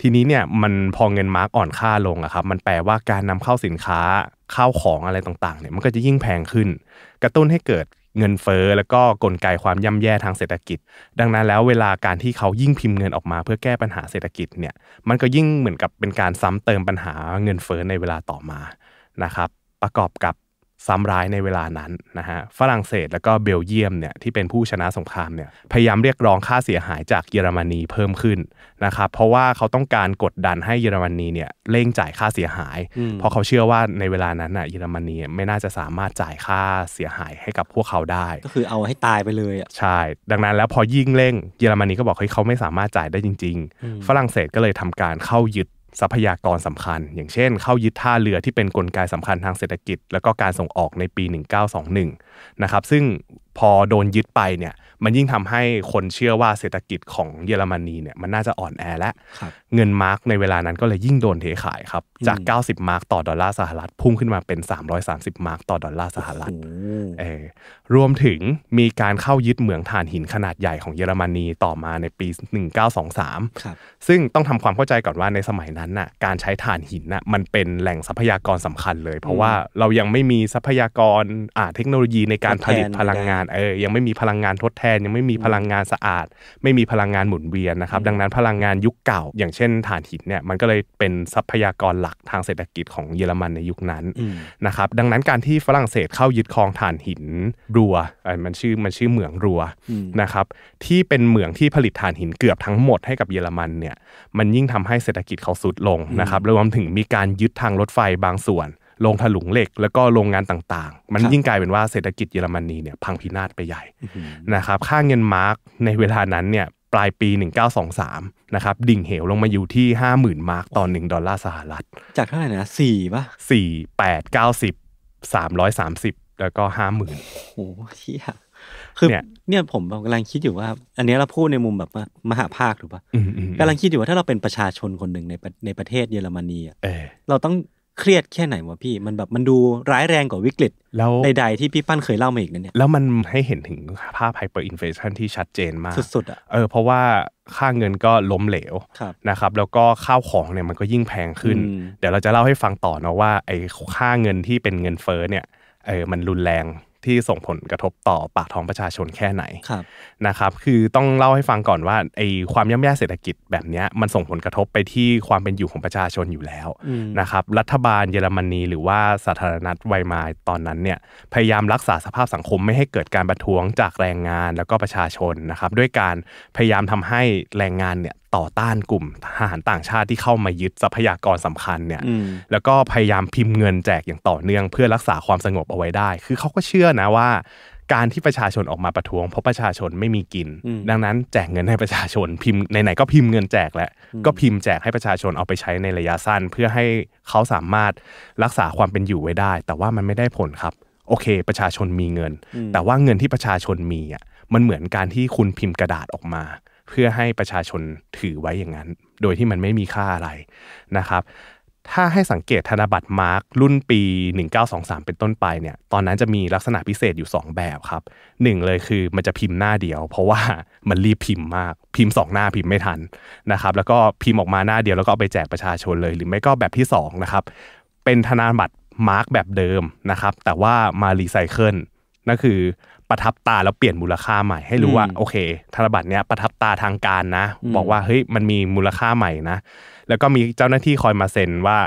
ทีนี้เนี่ยมันพอเงินมาร์กอ่อนค่าลงอะครับมันแปลว่าการนำเข้าสินค้าข้าวของอะไรต่างๆเนี่ยมันก็จะยิ่งแพงขึ้น กระตุ้นให้เกิดเงินเฟ้อแล้วก็กลไกความย่ำแย่ทางเศรษฐกิจ ดังนั้นแล้วเวลาการที่เขายิ่งพิมพ์เงินออกมาเพื่อแก้ปัญหาเศรษฐกิจเนี่ยมันก็ยิ่งเหมือนกับเป็นการซ้ำเติมปัญหาเงินเฟ้อในเวลาต่อมานะครับ ประกอบกับซ้ำร้ายในเวลานั้นนะฮะฝรั่งเศสและก็เบลเยียมเนี่ยที่เป็นผู้ชนะสงครามเนี่ยพยายามเรียกร้องค่าเสียหายจากเยอรมนีเพิ่มขึ้นนะครับเพราะว่าเขาต้องการกดดันให้เยอรมนีเนี่ยเร่งจ่ายค่าเสียหายเพราะเขาเชื่อว่าในเวลานั้นอ่ะเยอรมนีไม่น่าจะสามารถจ่ายค่าเสียหายให้กับพวกเขาได้ ก็คือเอาให้ตายไปเลยอ่ะใช่ดังนั้นแล้วพอยิ่งเร่งเยอรมนีก็บอกให้เขาไม่สามารถจ่ายได้จริง ๆ ฝรั่งเศสก็เลยทำการเข้ายึดทรัพยากรสำคัญ อย่างเช่นเข้ายึดท่าเรือที่เป็นนกลไกสำคัญทางเศรษฐกิจ และก็การส่งออกในปี 1921 นะครับ ซึ่งพอโดนยึดไปเนี่ยมันยิ่งทำให้คนเชื่อว่าเศรษฐกิจของเยอรมนีเนี่ยมันน่าจะอ่อนแอและเงินมาร์กในเวลานั้นก็เลยยิ่งโดนเทขายครับจาก90มาร์กต่อดอลลาร์สหรัฐพุ่งขึ้นมาเป็น330มาร์กต่อดอลลาร์สหรัฐเออรวมถึงมีการเข้ายึดเหมืองถ่านหินขนาดใหญ่ของเยอรมนีต่อมาในปี 1923ซึ่งต้องทำความเข้าใจก่อนว่าในสมัยนั้นน่ะการใช้ถ่านหินน่ะมันเป็นแหล่งทรัพยากรสำคัญเลย เพราะว่าเรายังไม่มีทรัพยากรอ่าเทคโนโลยีในการผลิตพลังงานเออยังไม่มีพลังงานทดแทนยังไม่มีพลังงานสะอาด ไม่มีพลังงานหมุนเวียนนะครับดังนั้นพลังงานยุคเก่า อย่างเช่นถ่านหินเนี่ยมันก็เลยเป็นทรัพยากรหลักทางเศรษฐกิจของเยอรมันในยุคนั้นนะครับดังนั้นการที่ฝรั่งเศสเข้ายึดครองถ่านหินรัวมันชื่อมันชื่อเหมืองรัวนะครับที่เป็นเหมืองที่ผลิตถ่านหินเกือบทั้งหมดให้กับเยอรมันเนี่ยมันยิ่งทำให้เศรษฐกิจเขาสุดลงนะครับรวมถึงมีการยึดทางรถไฟบางส่วนโรงถลุงเหล็กแล้วก็โรงงานต่าง ๆ มันยิ่งกลายเป็นว่าเศรษฐกิจเยอรมนีเนี่ย พังพินาศไปใหญ่นะครับค่าเงินมาร์กในเวลานั้นเนี่ยปลายปี1923นะครับดิ่งเหวลงมาอยู่ที่50,000มาร์กต่อ1ดอลลาร์สหรัฐจากเท่าไหร่นะ4ป่ะ4 8 90 330แล้วก็50,000โอ้โหเียคือเนี่ยผมกำลังคิดอยู่ว่า อันนี้เราพูดในมุมแบบมหาภาคถูกปะ่ะกำลังคิดอยู่ว่าถ้าเราเป็นประชาชนคนหนึ่งในในประเทศเยอรมนีเราต้องเครียดแค่ไหนวะพี่มันแบบมันดูร้ายแรงกว่าวิกฤตแล้วใดๆที่พี่ปั้นเคยเล่ามาอีกนั่นเนี่ยแล้วมันให้เห็นถึงภาพไฮเปอร์อินเฟชันที่ชัดเจนมากสุดๆอ่ะเออเพราะว่าค่าเงินก็ล้มเหลวนะครับแล้วก็ข้าวของเนี่ยมันก็ยิ่งแพงขึ้นเดี๋ยวเราจะเล่าให้ฟังต่อเนาะว่าไอ้ค่าเงินที่เป็นเงินเฟ้อเนี่ยเออมันรุนแรงที่ส่งผลกระทบต่อปากท้องประชาชนแค่ไหนนะครับ คือต้องเล่าให้ฟังก่อนว่าไอ้ความย่ำแย่เศรษฐกิจแบบนี้มันส่งผลกระทบไปที่ความเป็นอยู่ของประชาชนอยู่แล้วนะครับ รัฐบาลเยอรมนี หรือว่าสาธารณรัฐไวมายตอนนั้นเนี่ยพยายามรักษาสภาพสังคมไม่ให้เกิดการประท้วงจากแรงงานแล้วก็ประชาชนนะครับ ด้วยการพยายามทำให้แรงงานเนี่ยต่อต้านกลุ่มทหารต่างชาติที่เข้ามายึดทรัพยากรสำคัญเนี่ย แล้วก็พยายามพิมพ์เงินแจกอย่างต่อเนื่องเพื่อรักษาความสงบเอาไว้ได้ คือเขาก็เชื่อนะว่า การที่ประชาชนออกมาประท้วงเพราะประชาชนไม่มีกิน ดังนั้นแจกเงินให้ประชาชนพิมพ์ไหนๆก็พิมพ์เงินแจกแล้วก็พิมพ์แจกให้ประชาชนเอาไปใช้ในระยะสั้น เพื่อให้เขาสามารถรักษาความเป็นอยู่ไว้ได้ แต่ว่ามันไม่ได้ผลครับ โอเค ประชาชนมีเงิน แต่ว่าเงินที่ประชาชนมีอ่ะมันเหมือนการที่คุณพิมพ์กระดาษออกมาเพื่อให้ประชาชนถือไว้อย่างนั้น โดยที่มันไม่มีค่าอะไรนะครับ ถ้าให้สังเกตธนบัตรมาร์กรุ่นปี 1923 เป็นต้นไปเนี่ย ตอนนั้นจะมีลักษณะพิเศษอยู่ 2 แบบครับ 1 เลยคือมันจะพิมพ์หน้าเดียวเพราะว่ามันรีบพิมพ์มาก พิมพ์ 2 หน้าพิมพ์ไม่ทันนะครับ แล้วก็พิมพ์ออกมาหน้าเดียวแล้วก็ไปแจกประชาชนเลย หรือไม่ก็แบบที่2นะครับเป็นธนบัตรมาร์กแบบเดิมนะครับ แต่ว่ามารีไซเคิลนั่นคือประทับตาแล้วเปลี่ยนมูลค่าใหม่ให้รู้ว่าโอเคธนบัตรเนี้ยประทับตาทางการนะ บอกว่าเฮ้ยมันมีมูลค่าใหม่นะแล้วก็มีเจ้าหน้าที่คอยมาเซ็นว่า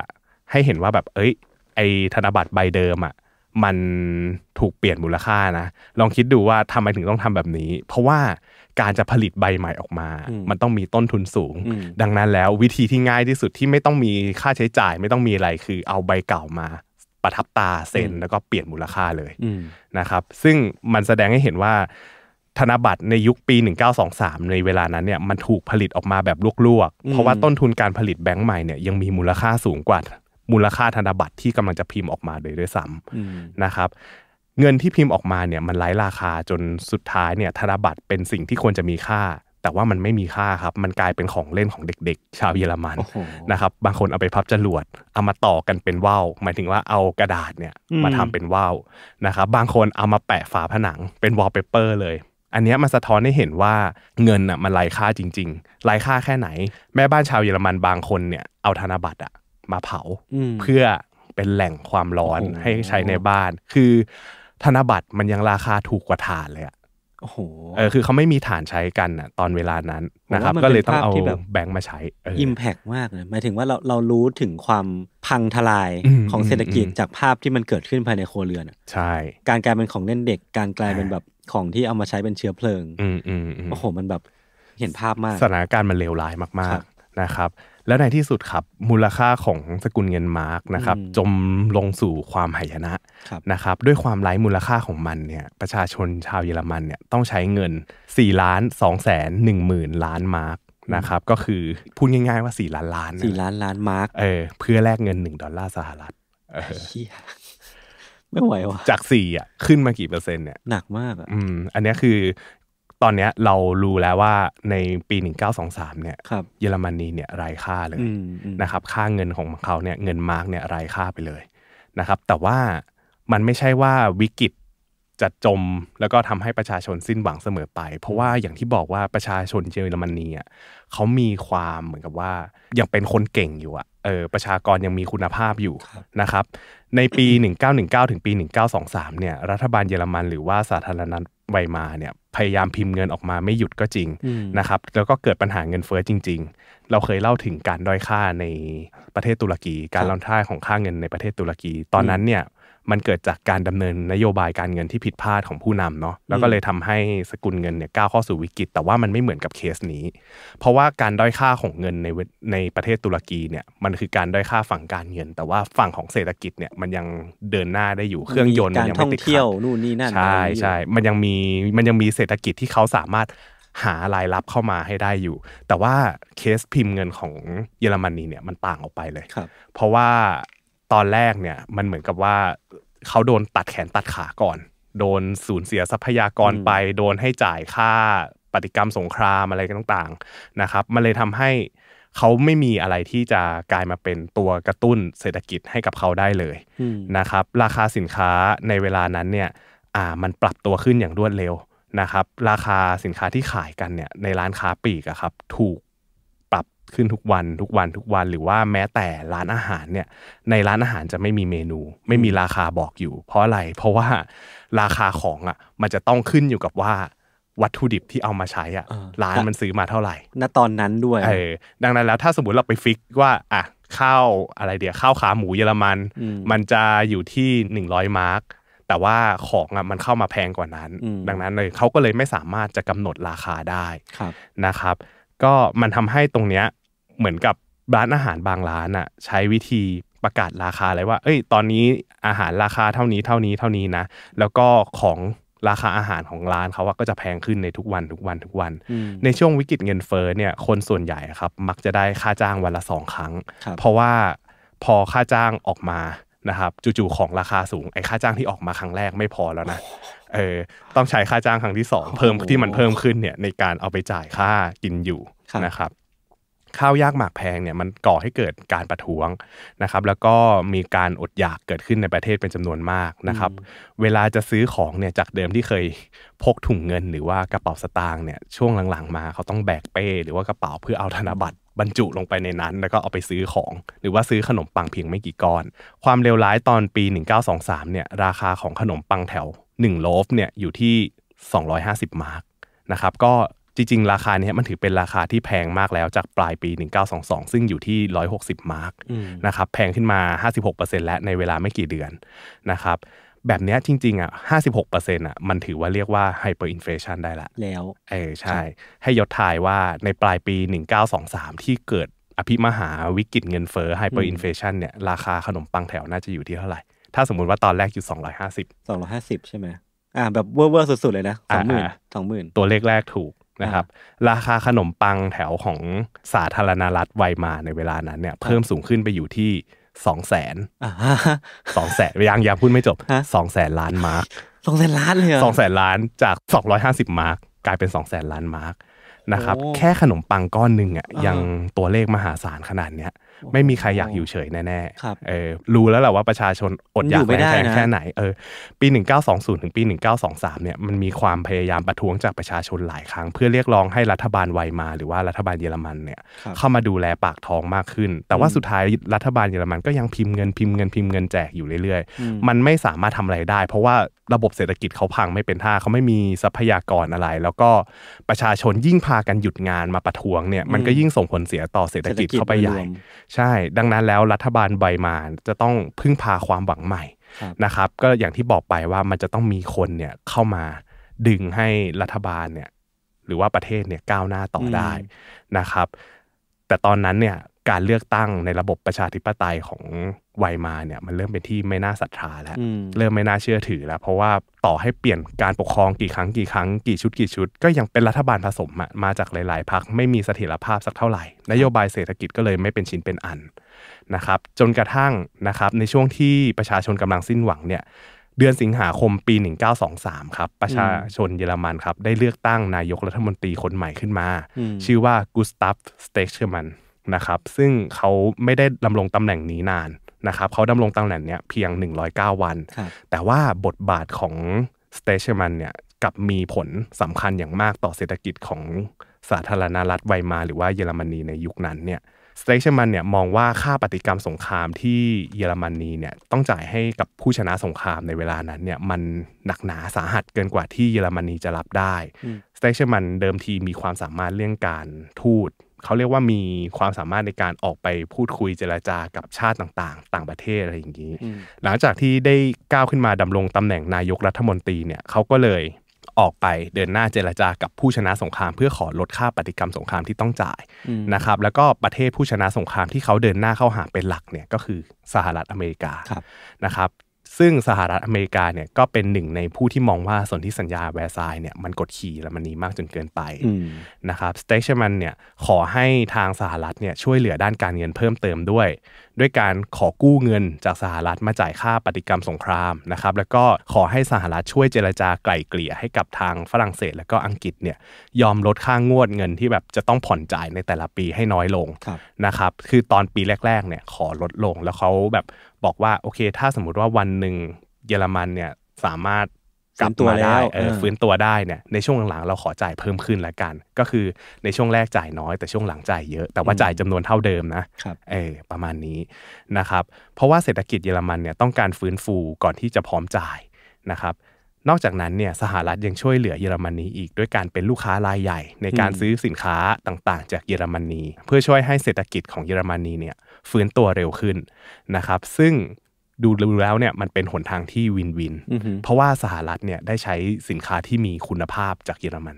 ให้เห็นว่าแบบเอ้ยไอธนบัตรใบเดิมอ่ะมันถูกเปลี่ยนมูลค่านะลองคิดดูว่าทำไมถึงต้องทำแบบนี้ เพราะว่าการจะผลิตใบใหม่ออกมา มันต้องมีต้นทุนสูง ดังนั้นแล้ววิธีที่ง่ายที่สุดที่ไม่ต้องมีค่าใช้จ่ายไม่ต้องมีอะไรคือเอาใบเก่ามาประทับตาเซ็นแล้วก็เปลี่ยนมูลค่าเลยนะครับซึ่งมันแสดงให้เห็นว่า ธนบัตรในยุคปี 1923ในเวลานั้นเนี่ยมันถูกผลิตออกมาแบบลวกๆ เพราะว่าต้นทุนการผลิตแบงก์ใหม่เนี่ยยังมีมูลค่าสูงกว่ามูลค่าธนบัตรที่กำลังจะพิมพ์ออกมาเลยด้วยซ้ำนะครับ เงินที่พิมพ์ออกมาเนี่ยมันไร้ราคาจนสุดท้ายเนี่ยธนบัตรเป็นสิ่งที่ควรจะมีค่าแต่ว่ามันไม่มีค่าครับ มันกลายเป็นของเล่นของเด็ก ๆ ชาวเยอรมันนะครับ บางคนเอาไปพับจรวดเอามาต่อกันเป็นว่าวหมายถึงว่าเอากระดาษเนี่ยมาทำเป็นว่าวนะครับ บางคนเอามาแปะฝาผนังเป็นวอลเปเปอร์เลย อันนี้มันสะท้อนให้เห็นว่าเงินอ่ะมันไร้ค่าจริงๆไร้ค่าแค่ไหน แม่บ้านชาวเยอรมันบางคนเนี่ยเอาธนบัตรอ่ะมาเผาเพื่อเป็นแหล่งความร้อนให้ใช้ในบ้าน คือ ธนบัตรมันยังราคาถูกกว่าถ่านเลยอะโอ้โห เออ คือเขาไม่มีฐานใช้กันอ่ะตอนเวลานั้นนะครับ ก็เลยต้องเอาแบงค์มาใช้อิมแพกมากเลย หมายถึงว่าเราเรารู้ถึงความพังทลายของเศรษฐกิจจากภาพที่มันเกิดขึ้นภายในครัวเรือนใช่ การกลายเป็นของเล่นเด็ก การกลายเป็นแบบของที่เอามาใช้เป็นเชื้อเพลิง อืมอืมโอ้โห มันแบบเห็นภาพมาก สถานการณ์มันเลวร้ายมากๆนะครับแล้วในที่สุดครับมูลค่าของสกุลเงินมาร์กนะครับ จมลงสู่ความหายนะนะครับ ด้วยความไร้มูลค่าของมันเนี่ย ประชาชนชาวเยอรมันเนี่ยต้องใช้เงิน4ล้าน2องแสนหนึ่งหมื่นล้านมาร์กนะครับ ก็คือพูดง่ายๆว่า4ล้านล้านสี่ล้านล้านมาร์กเออเพื่อแลกเงิน1ดอลลาร์สหรัฐไม่ไหววะจากสี่อ่ะขึ้นมากี่เปอร์เซ็นต์เนี่ยหนักมากอ่ะอืมอันนี้คือตอนเนี้ยเรารู้แล้วว่าในปี 1923 เนี่ยเยอรมนีเนี่ยรายค่าเลยนะครับค่าเงินของเขาเนี่ยเงินมาร์กเนี่ยรายค่าไปเลยนะครับแต่ว่ามันไม่ใช่ว่าวิกฤตจะจมแล้วก็ทำให้ประชาชนสิ้นหวังเสมอไป เพราะว่าอย่างที่บอกว่าประชาชนเยอรมนีอ่ะเขามีความเหมือนกับว่ายังเป็นคนเก่งอยู่อ่ะเออประชากรยังมีคุณภาพอยู่นะครับในปี 1919 ถึงปี 1923 เนี่ยรัฐบาลเยอรมันหรือว่าสาธารณรัฐไวมาเนี่ย พยายามพิมพ์เงินออกมาไม่หยุดก็จริง นะครับ แล้วก็เกิดปัญหาเงินเฟ้อจริง ๆ เราเคยเล่าถึงการด้อยค่าในประเทศตุรกี การลอนท่าของค่าเงินในประเทศตุรกีตอนนั้นเนี่ยมันเกิดจากการดำเนินนโยบายการเงินที่ผิดพลาดของผู้นำเนาะแล้วก็เลยทำให้สกุลเงินเนี่ยก้าวเข้าสู่วิกฤต แต่ว่ามันไม่เหมือนกับเคสนี้ เพราะว่าการด้อยค่าของเงินในในประเทศตุรกีเนี่ย มันคือการด้อยค่าฝั่งการเงิน แต่ว่าฝั่งของเศรษฐกิจเนี่ยมันยังเดินหน้าได้อยู่เครื่องยนต์มันยังไม่ติดขัดนู่นนี่นั่นใช่ใช่มันยังมีมันยังมีเศรษฐกิจที่เขาสามารถหารายรับเข้ามาให้ได้อยู่ แต่ว่าเคสพิมพ์เงินของเยอรมนีเนี่ยมันต่างออกไปเลยเพราะว่าตอนแรกเนี่ยมันเหมือนกับว่าเขาโดนตัดแขนตัดขาก่อน โดนสูญเสียทรัพยากรไปโดนให้จ่ายค่าปฏิกรรมสงครามอะไรต่างๆนะครับมันเลยทำให้เขาไม่มีอะไรที่จะกลายมาเป็นตัวกระตุ้นเศรษฐกิจให้กับเขาได้เลยนะครับ ราคาสินค้าในเวลานั้นเนี่ยอ่ามันปรับตัวขึ้นอย่างรวดเร็วนะครับ ราคาสินค้าที่ขายกันเนี่ยในร้านค้าปีกอะครับถูกขึ้นทุกวันทุกวันทุกวันหรือว่าแม้แต่ร้านอาหารเนี่ย ในร้านอาหารจะไม่มีเมนู ไม่มีราคาบอกอยู่ เพราะอะไรเพราะว่าราคาของอ่ะ มันจะต้องขึ้นอยู่กับว่าวัตถุดิบที่เอามาใช้อ่ะร้านมันซื้อมาเท่าไหร่ ณตอนนั้นด้วยเออดังนั้นแล้วถ้าสมมติเราไปฟิกว่าอ่ะข้าวอะไรเดียวข้าวขาหมูเยอรมันมันจะอยู่ที่100มาร์กแต่ว่าของอ่ะมันเข้ามาแพงกว่านั้นดังนั้นเลยเขาก็เลยไม่สามารถจะกำหนดราคาได้นะครับก็มันทำให้ตรงเนี้ยเหมือนกับร้านอาหารบางร้านอ่ะใช้วิธีประกาศราคาเลยว่า เอ้ย ตอนนี้อาหารราคาเท่านี้เท่านี้เท่านี้นะ แล้วก็ของราคาอาหารของร้านเขาว่าก็จะแพงขึ้นในทุกวันทุกวันทุกวัน ในช่วงวิกฤตเงินเฟ้อเนี่ย คนส่วนใหญ่ครับ มักจะได้ค่าจ้างวันละสองครั้ง เพราะว่าพอค่าจ้างออกมานะครับ จู่ๆของราคาสูงไอ้ค่าจ้างที่ออกมาครั้งแรกไม่พอแล้วนะเออต้องใช้ค่าจ้างครั้งที่สองเพิ่มที่มันเพิ่มขึ้นเนี่ยในการเอาไปจ่ายค่ากินอยู่นะครับ ข้าวยากหมากแพงเนี่ยมันก่อให้เกิดการประท้วงนะครับ แล้วก็มีการอดอยากเกิดขึ้นในประเทศเป็นจำนวนมากนะครับ เวลาจะซื้อของเนี่ยจากเดิมที่เคยพกถุงเงิน หรือว่ากระเป๋าสตางค์เนี่ยช่วงหลังๆมา เขาต้องแบกเป้หรือว่ากระเป๋าเพื่อเอาธนบัตรบรรจุลงไปในนั้น แล้วก็เอาไปซื้อของหรือว่าซื้อขนมปังเพียงไม่กี่ก้อน ความเลวร้ายตอนปี 1923เนี่ยราคาของขนมปังแถว1โลฟเนี่ยอยู่ที่ 250 มาร์กนะครับก็จริงๆราคาเนี้ยมันถือเป็นราคาที่แพงมากแล้วจากปลายปี 1922 ซึ่งอยู่ที่ 160 มาร์กนะครับแพงขึ้นมา 56%และในเวลาไม่กี่เดือนนะครับแบบนี้จริงๆอ่ะ56%อ่ะมันถือว่าเรียกว่าไฮเปอร์อินเฟชันได้ละ แล้วเออใช่ ให้ยศทายว่าในปลายปี 1923 ที่เกิดอภิมหาวิกฤตเงินเฟ้อไฮเปอร์อินเฟชันเนี่ยราคาขนมปังแถวน่าจะอยู่ที่เท่าไหร่ถ้าสมมุติว่าตอนแรกอยู่สองร้อยห้าสิบสองร้อยห้าสิบใช่ไหมอ่าแบบเวอร์สุด ๆ เลยนะสองหมื่นสองหมื่นตัวเลขแรกถูกนะครับ ราคาขนมปังแถวของสาธารณรัฐไวมาในเวลานั้นเนี่ยเพิ่มสูงขึ้นไปอยู่ที่สองแสนสองแสนยังยังพูดไม่จบสองแสนล้านมาร์กสองแสนล้านเลยเหรอสองแสนล้านจากสองร้อยห้าสิบมาร์กกลายเป็นสองแสนล้านมาร์กนะครับแค่ขนมปังก้อนหนึ่งอ่ะยังตัวเลขมหาศาลขนาดเนี้ยไม่มีใครอยากอยู่เฉยแน่ๆเออ รู้แล้วแหละว่าประชาชนอดอยากแค่แค่ไหน เออ ปี 1920 ถึงปี1923เนี่ยมันมีความพยายามประท้วงจากประชาชนหลายครั้ง เพื่อเรียกร้องให้รัฐบาลไวมา หรือว่ารัฐบาลเยอรมันเนี่ย เข้ามาดูแลปากท้องมากขึ้น แต่ว่าสุดท้ายรัฐบาลเยอรมันก็ยังพิมพ์เงินพิมพ์เงินพิมพ์เงินแจกอยู่เรื่อยๆ มันไม่สามารถทำอะไรได้ เพราะว่าระบบเศรษฐกิจเขาพังไม่เป็นท่าเขาไม่มีทรัพยากรอะไร แล้วก็ประชาชนยิ่งพากันหยุดงานมาประท้วงเนี่ย มันก็ยิ่งส่งผลเสียต่อเศรษฐกิจเข้าไปใหญ่ใช่ ดังนั้นแล้วรัฐบาลใบมาจะต้องพึ่งพาความหวังใหม่นะครับ ก็อย่างที่บอกไปว่ามันจะต้องมีคนเนี่ยเข้ามาดึงให้รัฐบาลเนี่ยหรือว่าประเทศเนี่ยก้าวหน้าต่อได้นะครับ แต่ตอนนั้นเนี่ยการเลือกตั้งในระบบประชาธิปไตยของไวมาเนี่ยมันเริ่มเป็นที่ไม่น่าศรัทธาแล้ว เริ่มไม่น่าเชื่อถือแล้ว เพราะว่าต่อให้เปลี่ยนการปกครองกี่ครั้งกี่ครั้งกี่ชุดกี่ชุด ก็ยังเป็นรัฐบาลผสมมาจากหลาย ๆ พักไม่มีเสถียรภาพสักเท่าไหร่ นโยบายเศรษฐกิจก็เลยไม่เป็นชิ้นเป็นอันนะครับจนกระทั่งนะครับในช่วงที่ประชาชนกำลังสิ้นหวังเนี่ยเดือนสิงหาคมปี 1923ครับประชาชนเยอรมันครับได้เลือกตั้งนายกรัฐมนตรีคนใหม่ขึ้นมา ชื่อว่ากุสตัฟสเตเชอร์มันนะครับซึ่งเขาไม่ได้ดำรงตำแหน่งนี้นานนะครับเขาดำรงตำแหน่งเนี้ยเพียง 109 วัน แต่ว่าบทบาทของสเตชมันเนี่ยกับมีผลสำคัญอย่างมากต่อเศรษฐกิจของสาธารณรัฐไวมาหรือว่าเยอรมนีในยุคนั้นเนี่ยสเตชมันเนี่ยมองว่าค่าปฏิกรรมสงครามที่เยอรมนีเนี่ยต้องจ่ายให้กับผู้ชนะสงครามในเวลานั้นเนี่ยมันหนักหนาสาหัสเกินกว่าที่เยอรมนีจะรับได้สเตชมันเดิมทีมีความสามารถเรื่องการทูตเขาเรียกว่ามีความสามารถในการออกไปพูดคุยเจรจากับชาติต่างๆ ต่างประเทศอะไรอย่างนี้ หลังจากที่ได้ก้าวขึ้นมาดำรงตำแหน่งนายกรัฐมนตรีเนี่ย เขาก็เลยออกไปเดินหน้าเจรจากับผู้ชนะสงคราม เพื่อขอลดค่าปฏิกรรมสงครามที่ต้องจ่ายนะครับ แล้วก็ประเทศผู้ชนะสงครามที่เขาเดินหน้าเข้าหาเป็นหลักเนี่ยก็คือสหรัฐอเมริกานะครับซึ่งสหรัฐอเมริกาเนี่ย ก็เป็นหนึ่งในผู้ที่มองว่า สนธิสัญญาแวร์ไซเนี่ย มันกดขี่ และมันนีมากจนเกินไปนะครับสเตชแมนเนี่ย ขอให้ทางสหรัฐเนี่ย ช่วยเหลือด้านการเงินเพิ่มเติมด้วยด้วยการขอกู้เงินจากสหรัฐมาจ่ายค่าปฏิกรรมสงครามนะครับ แล้วก็ขอให้สหรัฐช่วยเจรจาไกล่เกลี่ยให้กับทางฝรั่งเศสและก็อังกฤษเนี่ยยอมลดค่างวดเงินที่แบบจะต้องผ่อนจ่ายในแต่ละปีให้น้อยลงนะครับ คือตอนปีแรกๆเนี่ยขอลดลงแล้วเขาแบบบอกว่าโอเคถ้าสมมติว่าวันหนึ่งเยอรมันเนี่ยสามารถกลับมาได้เออฟื้นตัวได้เนี่ยในช่วงหลังๆเราขอจ่ายเพิ่มขึ้นละกัน ก็คือในช่วงแรกจ่ายน้อย แต่ช่วงหลังจ่ายเยอะแต่ว่าจ่ายจำนวนเท่าเดิมนะเออประมาณนี้นะครับเพราะว่าเศรษฐกิจเยอรมันเนี่ยต้องการฟื้นฟูก่อนที่จะพร้อมจ่ายนะครับ นอกจากนั้นเนี่ยสหรัฐยังช่วยเหลือเยอรมนีอีกด้วยการเป็นลูกค้ารายใหญ่ ในการซื้อสินค้าต่างๆ จากเยอรมนีเพื่อช่วยให้เศรษฐกิจของเยอรมนีเนี่ยฟื้นตัวเร็วขึ้นนะครับ ซึ่งดูแล้วเนี่ยมันเป็นหนทางที่วินวิน เพราะว่าสหรัฐเนี่ยได้ใช้สินค้าที่มีคุณภาพจากเยอรมัน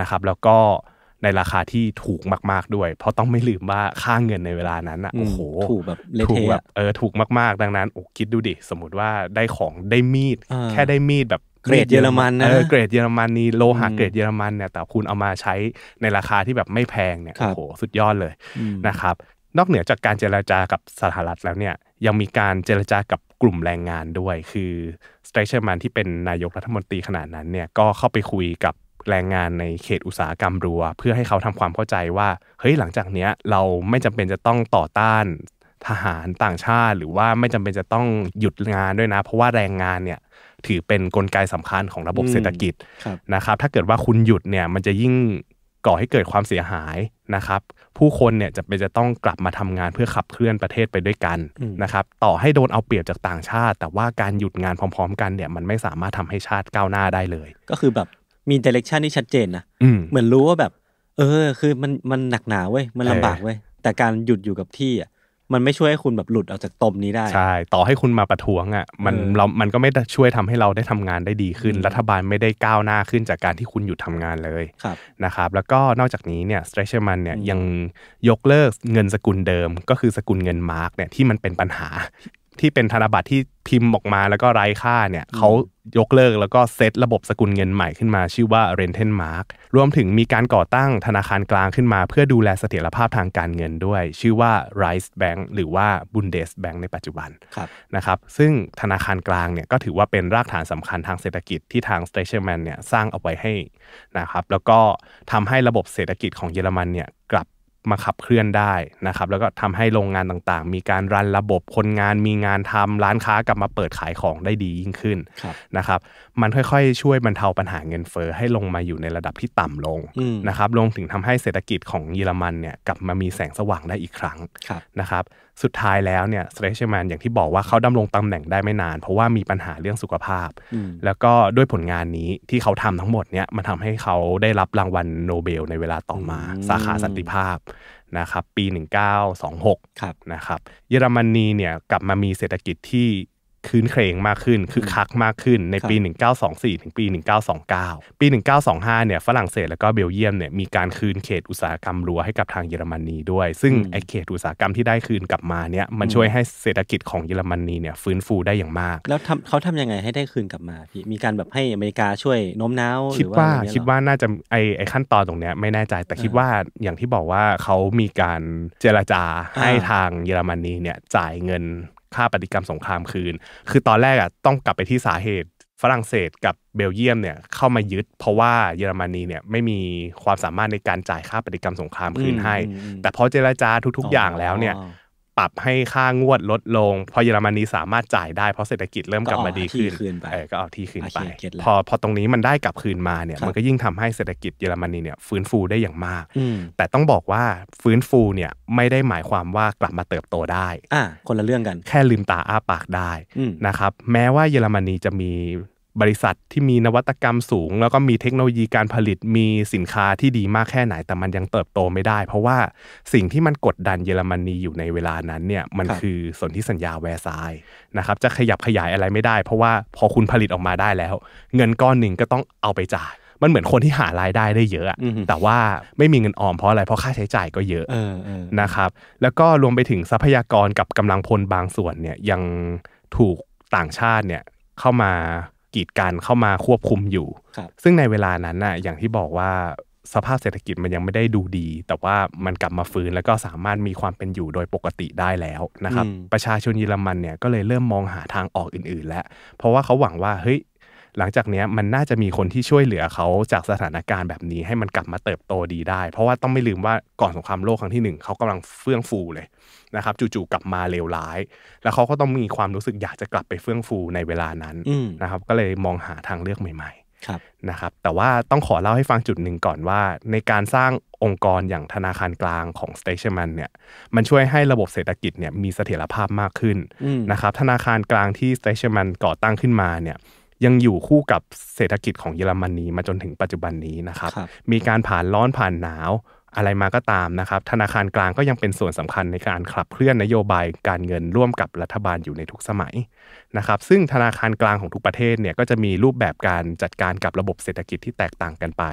นะครับแล้วก็ในราคาที่ถูกมาก ๆด้วยเพราะต้องไม่ลืมว่าค่าเงินในเวลานั้นอ่ะโอ้โหถูกแบบถูกแบบเออถูกมาก ๆดังนั้นโอ้คิดดูดิ สมมติว่าได้ของได้มีด แค่ได้มีดแบบเกรดเยอรมันนะเกรดเยอรมันนี่โลหะเกรดเยอรมันเนี่ยแต่คุณเอามาใช้ในราคาที่แบบไม่แพงเนี่ยโอ้โหสุดยอดเลยนะครับนอกเหนือจากการเจรจากับสหรัฐแล้วเนี่ยยังมีการเจรจากับกลุ่มแรงงานด้วยคือสเตรเชอร์แมนที่เป็นนายกรัฐมนตรีขนาดนั้นเนี่ยก็เข้าไปคุยกับแรงงานในเขตอุตสาหกรรมรัว เพื่อให้เขาทำความเข้าใจว่า เฮ้ย หลังจากเนี้ยเราไม่จำเป็นจะต้องต่อต้าน ทหารต่างชาติหรือว่าไม่จำเป็นจะต้องหยุดงานด้วยนะ เพราะว่าแรงงานเนี่ยถือเป็นนกลไกสำคัญของระบบเศรษฐกิจนะครับ ถ้าเกิดว่าคุณหยุดเนี่ยมันจะยิ่งก่อให้เกิดความเสียหายนะครับผู้คนเนี่ยจะไปจะต้องกลับมาทำงานเพื่อขับเคลื่อนประเทศไปด้วยกันนะครับต่อให้โดนเอาเปรียบจากต่างชาติ แต่ว่าการหยุดงานพร้อมๆกันเนี่ยมันไม่สามารถทำให้ชาติก้าวหน้าได้เลย ก็คือแบบมีเดเรคชันที่ชัดเจนนะเหมือนรู้ว่าแบบ เออคือมันมันหนักหนาเว้ยมันลำบากเว้ยแต่การหยุดอยู่กับที่อ่ะมันไม่ช่วยให้คุณแบบหลุดออกจากตมนี้ได้ใช่ ต่อให้คุณมาประท้วงอ่ะมันเรามันก็ไม่ช่วยทำให้เราได้ทำงานได้ดีขึ้น รัฐบาลไม่ได้ก้าวหน้าขึ้นจากการที่คุณหยุดทำงานเลยนะครับ แล้วก็นอกจากนี้เนี่ยสเตรเชอร์มันเนี่ยยังยกเลิกเงินสกุลเดิม ก็คือสกุลเงินมาร์กเนี่ยที่มันเป็นปัญหาที่เป็นธนบัตรที่พิมพ์ออกมาแล้วก็ไร้ค่าเนี่ยเขายกเลิกแล้วก็เซตระบบสกุลเงินใหม่ขึ้นมา ชื่อว่าเรนเทนมาร์กรวมถึงมีการก่อตั้งธนาคารกลางขึ้นมา เพื่อดูแลเสถียรภาพทางการเงินด้วย ชื่อว่าไรส์แบงก์หรือว่าบุนเดสแบงก์ในปัจจุบันบนะครับซึ่งธนาคารกลางเนี่ยก็ถือว่าเป็นรากฐานสำคัญทางเศรษฐกิจที่ทางสเตชเชอร์แมนเนี่ยสร้างเอาไว้ให้นะครับแล้วก็ทำให้ระบบเศรษฐกิจของเยอรมันเนี่ยมาขับเคลื่อนได้นะครับแล้วก็ทำให้โรงงานต่างๆ มีการรันระบบคนงาน มีงานทำร้านค้ากลับมาเปิดขายของได้ดียิ่งขึ้นนะครับมันค่อยๆช่วยบรรเทาปัญหาเงินเฟอ้อให้ลงมาอยู่ในระดับที่ต่ำลงนะครับลงถึงทำให้เศรษฐกิจของเยอรมันเนี่ยกลับมามีแสงสว่างได้อีกครั้งนะครับสุดท้ายแล้วเนี่ยสเตรชแมนอย่างที่บอกว่าเขาดำรงตำแหน่งได้ไม่นาน เพราะว่ามีปัญหาเรื่องสุขภาพ แล้วก็ด้วยผลงานนี้ที่เขาทำทั้งหมดเนี่ยมันทำให้เขาได้รับรางวัลโนเบลในเวลาต่อมา สาขาสันติภาพ นะครับ ปี 1926ครับนะครับเยอรมนีเนี่ย กลับมามีเศรษฐกิจที่คืนเครงมากขึ้นคือคักมากขึ้น ในปี 1924ถึงปี1929 ปี 1925 เนี่ยฝรั่งเศสและก็เบลเยียมเนี่ยมีการคืนเขตอุตสาหกรรมรั้วให้กับทางเยอรมนีด้วย ซึ่งไอเขตอุตสาหกรรมที่ได้คืนกลับมาเนี่ยมันช่วยให้เศรษฐกิจของเยอรมนีเนี่ยฟื้นฟูได้อย่างมาก แล้วเขาทำยังไงให้ได้คืนกลับมาพี่มีการแบบให้อเมริกาช่วยโน้มน้าวคิดว่าคิดว่าน่าจะไอไอขั้นตอนตรงเนี้ยไม่แน่ใจแต่คิดว่าอย่างที่บอกว่าเขามีการเจรจาให้ทางเยอรมนีเนี่ยจ่ายเงินค่าปฏิกรรมสงครามคืน คือตอนแรกอ่ะต้องกลับไปที่สาเหตุฝรั่งเศสกับเบลเยียมเนี่ยเข้ามายึด เพราะว่าเยอรมนีเนี่ยไม่มีความสามารถในการจ่ายค่าปฏิกรรมสงครามคืนให้ แต่พอเจรจาทุกๆอย่างแล้วเนี่ยปรับให้ค่างวดลดลงพอเยอรมนีสามารถจ่ายได้ เพราะเศรษฐกิจเริ่มกลับมาดีขึ้นก็เอาที่คืนไปพอพอตรงนี้มันได้กลับคืนมาเนี่ย มันก็ยิ่งทำให้เศรษฐกิจเยอรมนีเนี่ย ฟื้นฟูได้อย่างมาก แต่ต้องบอกว่าฟื้นฟูเนี่ยไม่ได้หมายความว่ากลับมาเติบโตได้อคนละเรื่องกัน แค่ลืมตาอ้าปากได้นะครับ แม้ว่าเยอรมนีจะมีบริษัทที่มีนวัตกรรมสูง แล้วก็มีเทคโนโลยีการผลิตมีสินค้าที่ดีมากแค่ไหน แต่มันยังเติบโตไม่ได้ เพราะว่าสิ่งที่มันกดดันเยอรมนีอยู่ในเวลานั้น เนี่ย มันคือสนธิสัญญาแวร์ซายนะครับ จะขยับขยายอะไรไม่ได้ เพราะว่าพอคุณผลิตออกมาได้แล้ว เงินก้อนหนึ่งก็ต้องเอาไปจ่าย มันเหมือนคนที่หารายได้ได้เยอะแต่ว่าไม่มีเงินออมเพราะอะไรเพราะค่าใช้จ่ายก็เยอะนะครับ แล้วก็รวมไปถึงทรัพยากรกับกำลังพลบางส่วนเนี่ย ยังถูกต่างชาติเนี่ยเข้ามากีดกันเข้ามาควบคุมอยู่ ซึ่งในเวลานั้นน่ะอย่างที่บอกว่าสภาพเศรษฐกิจมันยังไม่ได้ดูดี แต่ว่ามันกลับมาฟื้นแล้วก็สามารถมีความเป็นอยู่โดยปกติได้แล้วนะครับประชาชนเยอรมันเนี่ย ก็เลยเริ่มมองหาทางออกอื่นๆ แล้ว เพราะว่าเขาหวังว่าเฮ้ยหลังจากนี้มันน่าจะมีคนที่ช่วยเหลือเขาจากสถานการณ์แบบนี้ให้มันกลับมาเติบโตดีได้ เพราะว่าต้องไม่ลืมว่าก่อนสงครามโลกครั้งที่ 1เขากำลังเฟื่องฟูเลยนะครับจู่ๆกลับมาเลวร้าย แล้วเขาก็ต้องมีความรู้สึกอยากจะกลับไปเฟื่องฟูในเวลานั้นนะครับก็เลยมองหาทางเลือกใหม่ๆนะครับแต่ว่าต้องขอเล่าให้ฟังจุดหนึ่งก่อนว่า ในการสร้างองค์กรอย่างธนาคารกลางของ s t a t i o n เนี่ยมันช่วยให้ระบบเศรษฐกิจเนี่ยมีเสถียรภาพมากขึ้นนะครับธนาคารกลางที่ s t a t i o n ก่อตั้งขึ้นมาเนี่ยยังอยู่คู่กับเศรษฐกิจของเยอรมนนีมาจนถึงปัจจุบันนี้นะครับรบมีการผ่านร้อนผ่านหนาวอะไรมาก็ตามนะครับ ธนาคารกลางก็ยังเป็นส่วนสำคัญในการขับเคลื่อนนโยบายการเงินร่วมกับรัฐบาลอยู่ในทุกสมัยนะครับซึ่งธนาคารกลางของทุกประเทศเนี่ยก็จะมีรูปแบบการจัดการกับระบบเศรษฐกิจที่แตกต่างกันไป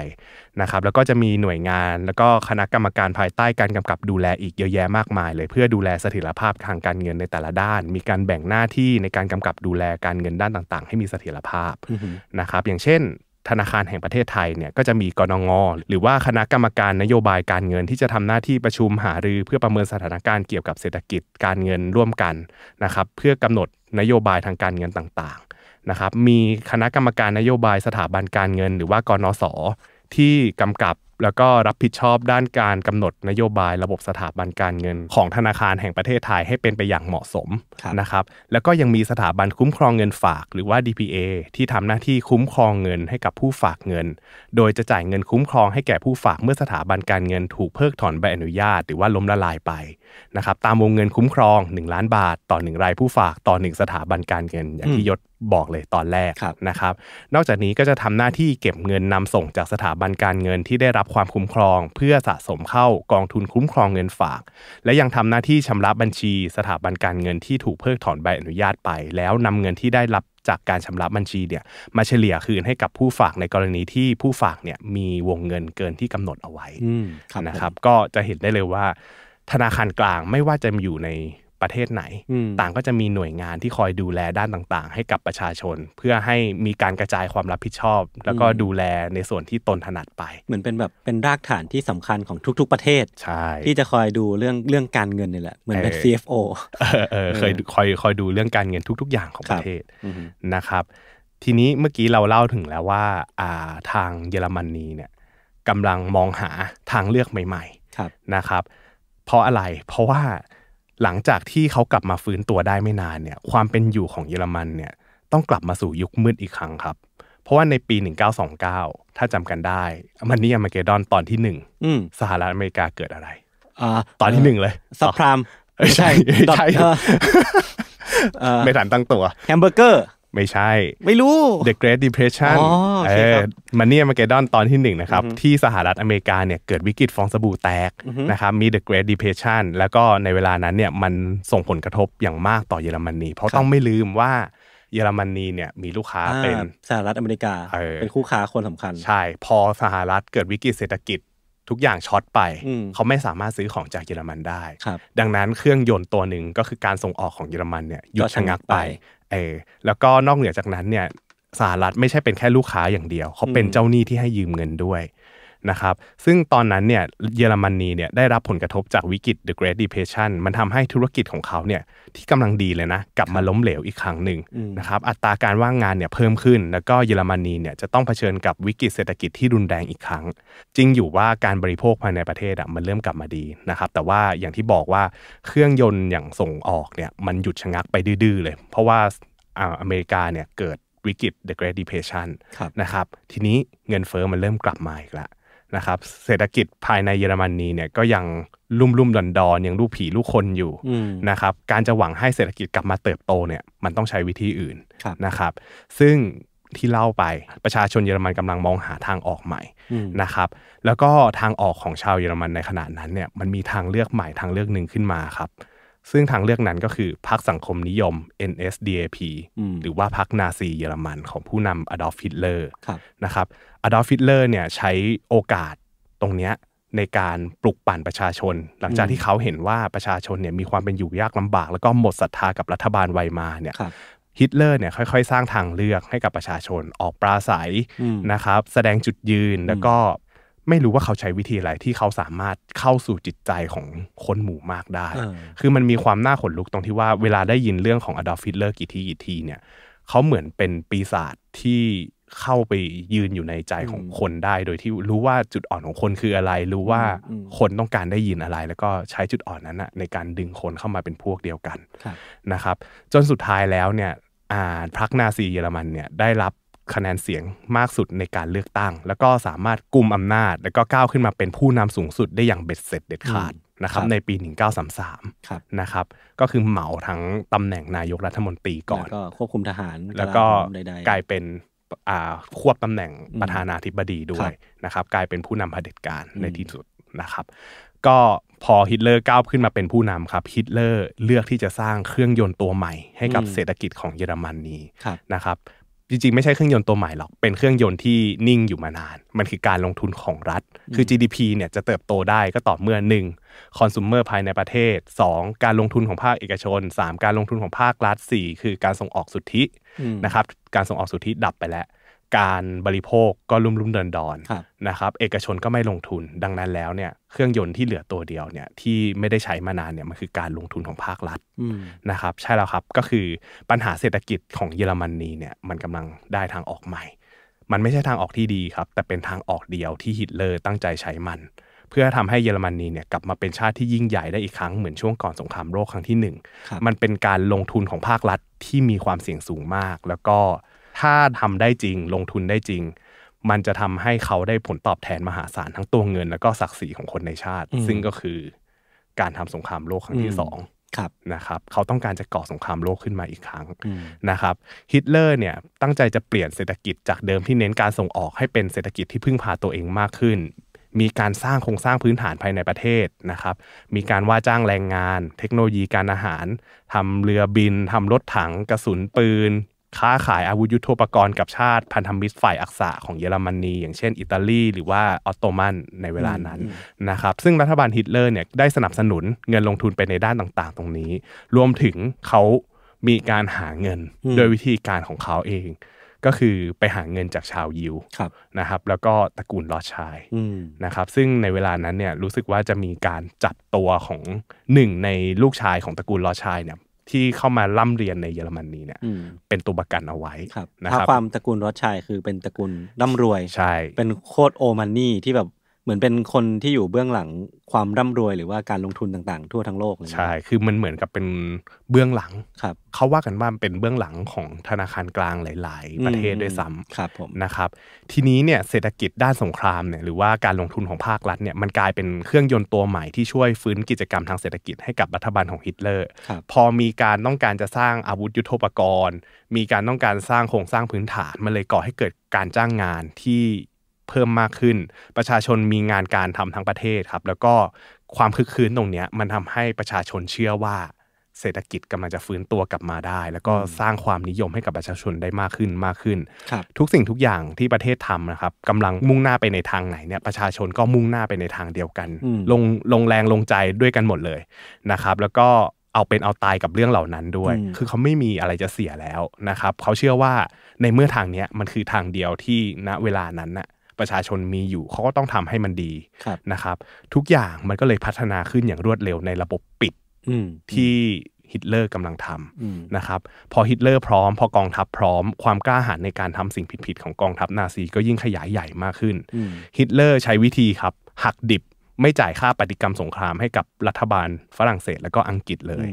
นะครับแล้วก็จะมีหน่วยงาน แล้วก็คณะกรรมการภายใต้การกำกับดูแลอีกเยอะแยะมากมาย เลยเพื่อดูแลเสถียรภาพทางการเงินในแต่ละด้าน มีการแบ่งหน้าที่ในการกำกับดูแลการเงินด้านต่างๆ ให้มีเสถียรภาพนะครับ อย่างเช่นธนาคารแห่งประเทศไทยเนี่ยก็จะมีกนงหรือว่าคณะกรรมการนโยบายการเงิน ที่จะทำหน้าที่ประชุมหารือเพื่อประเมินสถานการณ์เกี่ยวกับเศรษฐกิจการเงินร่วมกันนะครับเพื่อกำหนดนโยบายทางการเงินต่างๆนะครับมีคณะกรรมการนโยบายสถาบันการเงิน หรือว่ากนศที่กำกับแล้วก็รับผิดชอบด้านการกำหนดนโยบายระบบสถาบันการเงินของธนาคารแห่งประเทศไทยให้เป็นไปอย่างเหมาะสมนะครับแล้วก็ยังมีสถาบันคุ้มครองเงินฝากหรือว่า DPA ที่ทำหน้าที่คุ้มครองเงินให้กับผู้ฝากเงิน โดยจะจ่ายเงินคุ้มครองให้แก่ผู้ฝาก เมื่อสถาบันการเงินถูกเพิกถอนใบอนุญาตหรือว่าล้มละลายไปนะครับตามวงเงินคุ้มครอง 1 ล้านบาทต่อ1รายผู้ฝากต่อ 1 สถาบันการเงินอย่างที่ยศบอกเลยตอนแรกนะครับ นอกจากนี้ก็จะทำหน้าที่เก็บเงินนำส่งจากสถาบันการเงินที่ได้รับความคุ้มครองเพื่อสะสมเข้ากองทุนคุ้มครองเงินฝาก และยังทำหน้าที่ชำระบัญชี สถาบันการเงินที่ถูกเพิกถอนใบอนุญาตไป แล้วนำเงินที่ได้รับจากการชำระบัญชีเนี่ย มาเฉลี่ยคืนให้กับผู้ฝากในกรณีที่ผู้ฝากเนี่ย มีวงเงินเกินที่กำหนดเอาไว้นะครับ ก็จะเห็นได้เลยว่าธนาคารกลางไม่ว่าจะอยู่ในประเทศไหน ต่างก็จะมีหน่วยงานที่คอยดูแลด้านต่างๆ ให้กับประชาชน เพื่อให้มีการกระจายความรับผิดชอบ แล้วก็ดูแลในส่วนที่ตนถนัดไป เหมือนเป็นแบบเป็นรากฐานที่สำคัญของทุกๆประเทศ ใช่ที่จะคอยดูเรื่องเรื่องการเงินนี่แหละเหมือนเป็น CFO เคยคอยคอยดูเรื่องการเงินทุกๆอย่างของประเทศนะครับ ทีนี้เมื่อกี้เราเล่าถึงแล้วว่า่าทางเยอรมนีเนี่ยกำลังมองหาทางเลือกใหม่ๆนะครับเพราะอะไร เพราะว่าหลังจากที่เขากลับมาฟื้นตัวได้ไม่นานเนี่ย ความเป็นอยู่ของเยอรมันเนี่ย ต้องกลับมาสู่ยุคมืดอีกครั้งครับเพราะว่าในปี1929ถ้าจำกันได้มันนี่อเมริกดอนตอนที่หนึ่งสหรัฐอเมริกาเกิดอะไรตอนที่หนึ่งเลยซับพรามใช่ใช่ไม่ทันตั้งตัวแฮมเบอร์เกอร์ไม่ใช่ไม่รู้ The Great Depression เออมันเนี่ยมาเกดอนตอนที่หนึ่งนะครับ ที่สหรัฐอเมริกาเนี่ยเกิดวิกฤตฟองสบู่แตกนะครับมี The Great Depression แล้วก็ในเวลานั้นเนี่ยมันส่งผลกระทบอย่างมากต่อเยอรมนีเพราะต้องไม่ลืมว่าเยอรมนีเนี่ยมีลูกค้าเป็นสหรัฐอเมริกาเป็นคู่ค้าคนสำคัญ ใช่ พอสหรัฐเกิดวิกฤตเศรษฐกิจทุกอย่างช็อตไป เขาไม่สามารถซื้อของจากเยอรมันได้ดังนั้นเครื่องยนต์ตัวหนึ่งก็คือการส่งออกของเยอรมันเนี่ยหยุดชะงักไปเออแล้วก็นอกเหนือจากนั้นเนี่ยสหรัฐไม่ใช่เป็นแค่ลูกค้าอย่างเดียว เขาเป็นเจ้าหนี้ที่ให้ยืมเงินด้วยนะครับ ซึ่งตอนนั้นเนี่ยเยอรมนีเนี่ยได้รับผลกระทบจากวิกฤต The Great Depression มันทำให้ธุรกิจของเขาเนี่ยที่กำลังดีเลยนะกลับมาล้มเหลวอีกครั้งหนึ่งนะครับอัตราการว่างงานเนี่ยเพิ่มขึ้น แล้วก็เยอรมนีเนี่ยจะต้องเผชิญกับวิกฤตเศรษฐกิจที่รุนแรงอีกครั้งจริงอยู่ว่าการบริโภคภายในประเทศอ่ะมันเริ่มกลับมาดีนะครับแต่ว่าอย่างที่บอกว่าเครื่องยนต์อย่างส่งออกเนี่ยมันหยุดชะงักไปดื้อเลยเพราะว่าอเมริกาเนี่ยเกิดวิกฤต The Great Depression นะครับทีนี้เงินเฟอ้อมันเริ่มกลับมาอีกแล้วนะครับเศรษฐกิจภายในเยอรมนนีเนี่ยก็ยังลุ่มลุ่มดอนดอนยังลูกผีลูกคนอยู่นะครับการจะหวังให้เศรษฐกิจกลับมาเติบโตเนี่ยมันต้องใช้วิธีอื่นนะครับ ซึ่งที่เล่าไปประชาชนเยอรมันกำลังมองหาทางออกใหม่นะครับ แล้วก็ทางออกของชาวเยอรมันในขณะนั้นเนี่ยมันมีทางเลือกใหม่ทางเลือกหนึ่งขึ้นมาครับซึ่งทางเลือกนั้นก็คือพรรคสังคมนิยม NSDAP หรือว่าพรรคนาซีเยอรมันของผู้นำอดอล์ฟฮิตเลอร์นะครับ อดอล์ฟฮิตเลอร์เนี่ยใช้โอกาสตรงเนี้ยในการปลุกปั่นประชาชน หลังจากที่เขาเห็นว่าประชาชนเนี่ยมีความเป็นอยู่ยากลำบากแล้วก็หมดศรัทธากับรัฐบาลไวมาเนี่ยฮิตเลอร์เนี่ยค่อยๆ สร้างทางเลือกให้กับประชาชนออกปราศัยนะครับแสดงจุดยืนแล้วก็ไม่รู้ว่าเขาใช้วิธีอะไรที่เขาสามารถเข้าสู่จิตใจของ คนหมู่มากได้ คือมันมีความน่าขนลุกตรงที่ว่าเวลาได้ยินเรื่องของอดอลฟิตเลอร์กี่ทีกี่ทีเนี่ย เขาเหมือนเป็นปีศาจที่เข้าไปยืนอยู่ในใจของคนได้ โดยที่รู้ว่าจุดอ่อนของคนคืออะไร รู้ว่าคนต้องการได้ยินอะไร แล้วก็ใช้จุดอ่อนนั้นนะในการดึงคนเข้ามาเป็นพวกเดียวกันนะครับ จนสุดท้ายแล้วเนี่ย อ่าพรรคนาซีเยอรมันเนี่ยได้รับคะแนนเสียงมากสุดในการเลือกตั้ง แล้วก็สามารถกุมอำนาจ แล้วก็ก้าวขึ้นมาเป็นผู้นำสูงสุดได้อย่างเบ็ดเสร็จเด็ดขาดนะครับ ในปี 1933 นะครับ ก็คือเหมาทั้งตำแหน่งนายกรัฐมนตรีก่อน แล้วก็ควบคุมทหารแล้วก็กลายเป็นควบตำแหน่งประธานาธิบดีด้วยนะครับ กลายเป็นผู้นำเผด็จการในที่สุดนะครับ ก็พอฮิตเลอร์ก้าวขึ้นมาเป็นผู้นำครับฮิตเลอร์ เลือกที่จะสร้างเครื่องยนต์ตัวใหม่ให้กับเศรษฐกิจของเยอรมนนีนะครับจริงๆ ไม่ใช่เครื่องยนต์ตัวใหม่หรอก เป็นเครื่องยนต์ที่นิ่งอยู่มานาน มันคือการลงทุนของรัฐ คือ GDP เนี่ยจะเติบโตได้ก็ต่อเมื่อหนึ่งคอน sumer ภายในประเทศ 2. การลงทุนของภาคเอกชน 3. การลงทุนของภาครัฐ 4. คือการส่งออกสุทธินะครับ การส่งออกสุทธิดับไปแล้วการบริโภคก็ลุ่มลุ่มเดินดอนนะครับเอกชนก็ไม่ลงทุนดังนั้นแล้วเนี่ยเครื่องยนต์ที่เหลือตัวเดียวเนี่ยที่ไม่ได้ใช้มานานเนี่ยมันคือการลงทุนของภาครัฐนะครับ ใช่แล้วครับก็คือปัญหาเศรษฐกิจของเยอรมนนีเนี่ยมันกำลังได้ทางออกใหม่ มันไม่ใช่ทางออกที่ดีครับ แต่เป็นทางออกเดียวที่ฮิตเลอร์ตั้งใจใช้มัน เพื่อทำให้เยอรมนนีเนี่ยกลับมาเป็นชาติที่ยิ่งใหญ่ได้อีกครั้งเหมือนช่วงก่อนสงครามโลกครั้งที่1มันเป็นการลงทุนของภาครัฐที่มีความเสี่ยงสูงมากแล้วก็ถ้าทำได้จริงลงทุนได้จริง มันจะทำให้เขาได้ผลตอบแทนมหาศาลทั้งตัวเงิน แล้วก็ศักดิ์ศรีของคนในชาติ ซึ่งก็คือการทำสงครามโลกครั้งที่สองนะครับ เขาต้องการจะก่อสงครามโลกขึ้นมาอีกครั้งนะครับฮิตเลอร์เนี่ยตั้งใจจะเปลี่ยนเศรษฐกิจจากเดิมที่เน้นการส่งออกให้เป็นเศรษฐกิจที่พึ่งพาตัวเองมากขึ้น มีการสร้างโครงสร้างพื้นฐานภายในประเทศนะครับ มีการว่าจ้างแรงงาน เทคโนโลยีการอาหาร ทำเรือบิน ทำรถถัง กระสุนปืนค้าขายอาวุธยุโทโธปกรณ์กับชาติพันธมิตรฝ่ายอักษะของเยอรมนีอย่างเช่นอิตาลีหรือว่าออตโตมันในเวลานั้นนะครับซึ่งรัฐบาลฮิตเลอร์เนี่ยได้สนับสนุนเงินลงทุนไปในด้านต่างๆ ตรงนี้ รวมถึงเขามีการหาเงิน โดยวิธีการของเขาเอง ก็คือไปหาเงินจากชาวยิวนะครับแล้วก็ตระกูลลอชายนะครับซึ่งในเวลานั้นเนี่ยรู้สึกว่าจะมีการจับตัวของหนึ่งในลูกชายของตระกูลลอชายเนี่ยที่เข้ามาล่ำเรียนในเยอรมนีเนี่ยเป็นตัวประกันเอาไว้นะครับความตระกูลรอดชัยคือเป็นตระกูลร่ำรวยใช่เป็นโคตรโอมันนี่ที่แบบเหมือนเป็นคนที่อยู่เบื้องหลังความร่ำรวยหรือว่าการลงทุนต่างๆทั่วทั้งโลกเลยใช่คือมันเหมือนกับเป็นเบื้องหลังครับเขาว่ากันว่าเป็นเบื้องหลังของธนาคารกลางหลาย ๆ ประเทศด้วยซ้ำครับผมนะครับทีนี้เนี่ยเศรษฐกิจด้านสงครามเนี่ยหรือว่าการลงทุนของภาครัฐเนี่ยมันกลายเป็นเครื่องยนต์ตัวใหม่ที่ช่วยฟื้นกิจกรรมทางเศรษฐกิจให้กับรัฐบาลของฮิตเลอร์พอมีการต้องการจะสร้างอาวุธยุโทโธปกรณ์ มีการต้องการสร้างโครงสร้างพื้นฐานมันเลยก่อให้เกิดการจ้างงานที่เพิ่มมากขึ้น ประชาชนมีงานการทำทั้งประเทศครับ แล้วก็ความคึกคืนตรงนี้มันทำให้ประชาชนเชื่อว่าเศรษฐกิจกำลังจะฟื้นตัวกลับมาได้ แล้วก็สร้างความนิยมให้กับประชาชนได้มากขึ้นมากขึ้น ทุกสิ่งทุกอย่างที่ประเทศทำนะครับกำลังมุ่งหน้าไปในทางไหนเนี่ย ประชาชนก็มุ่งหน้าไปในทางเดียวกัน ลงลงแรงลงใจด้วยกันหมดเลยนะครับ แล้วก็เอาเป็นเอาตายกับเรื่องเหล่านั้นด้วย คือเขาไม่มีอะไรจะเสียแล้วนะครับ เขาเชื่อว่าในเมื่อทางเนี้ยมันคือทางเดียวที่ณเวลานั้นน่ะประชาชนมีอยู่เขาก็ต้องทำให้มันดีนะครับ ทุกอย่างมันก็เลยพัฒนาขึ้นอย่างรวดเร็วในระบบปิดที่ฮิตเลอร์กำลังทำนะครับ พอฮิตเลอร์พร้อม พอกองทัพพร้อมความกล้าหาญในการทำสิ่งผิดๆของกองทัพนาซีก็ยิ่งขยายใหญ่มากขึ้นฮิตเลอร์ใช้วิธีครับ หักดิบไม่จ่ายค่าปฏิกรรมสงครามให้กับรัฐบาลฝรั่งเศส และก็อังกฤษเลย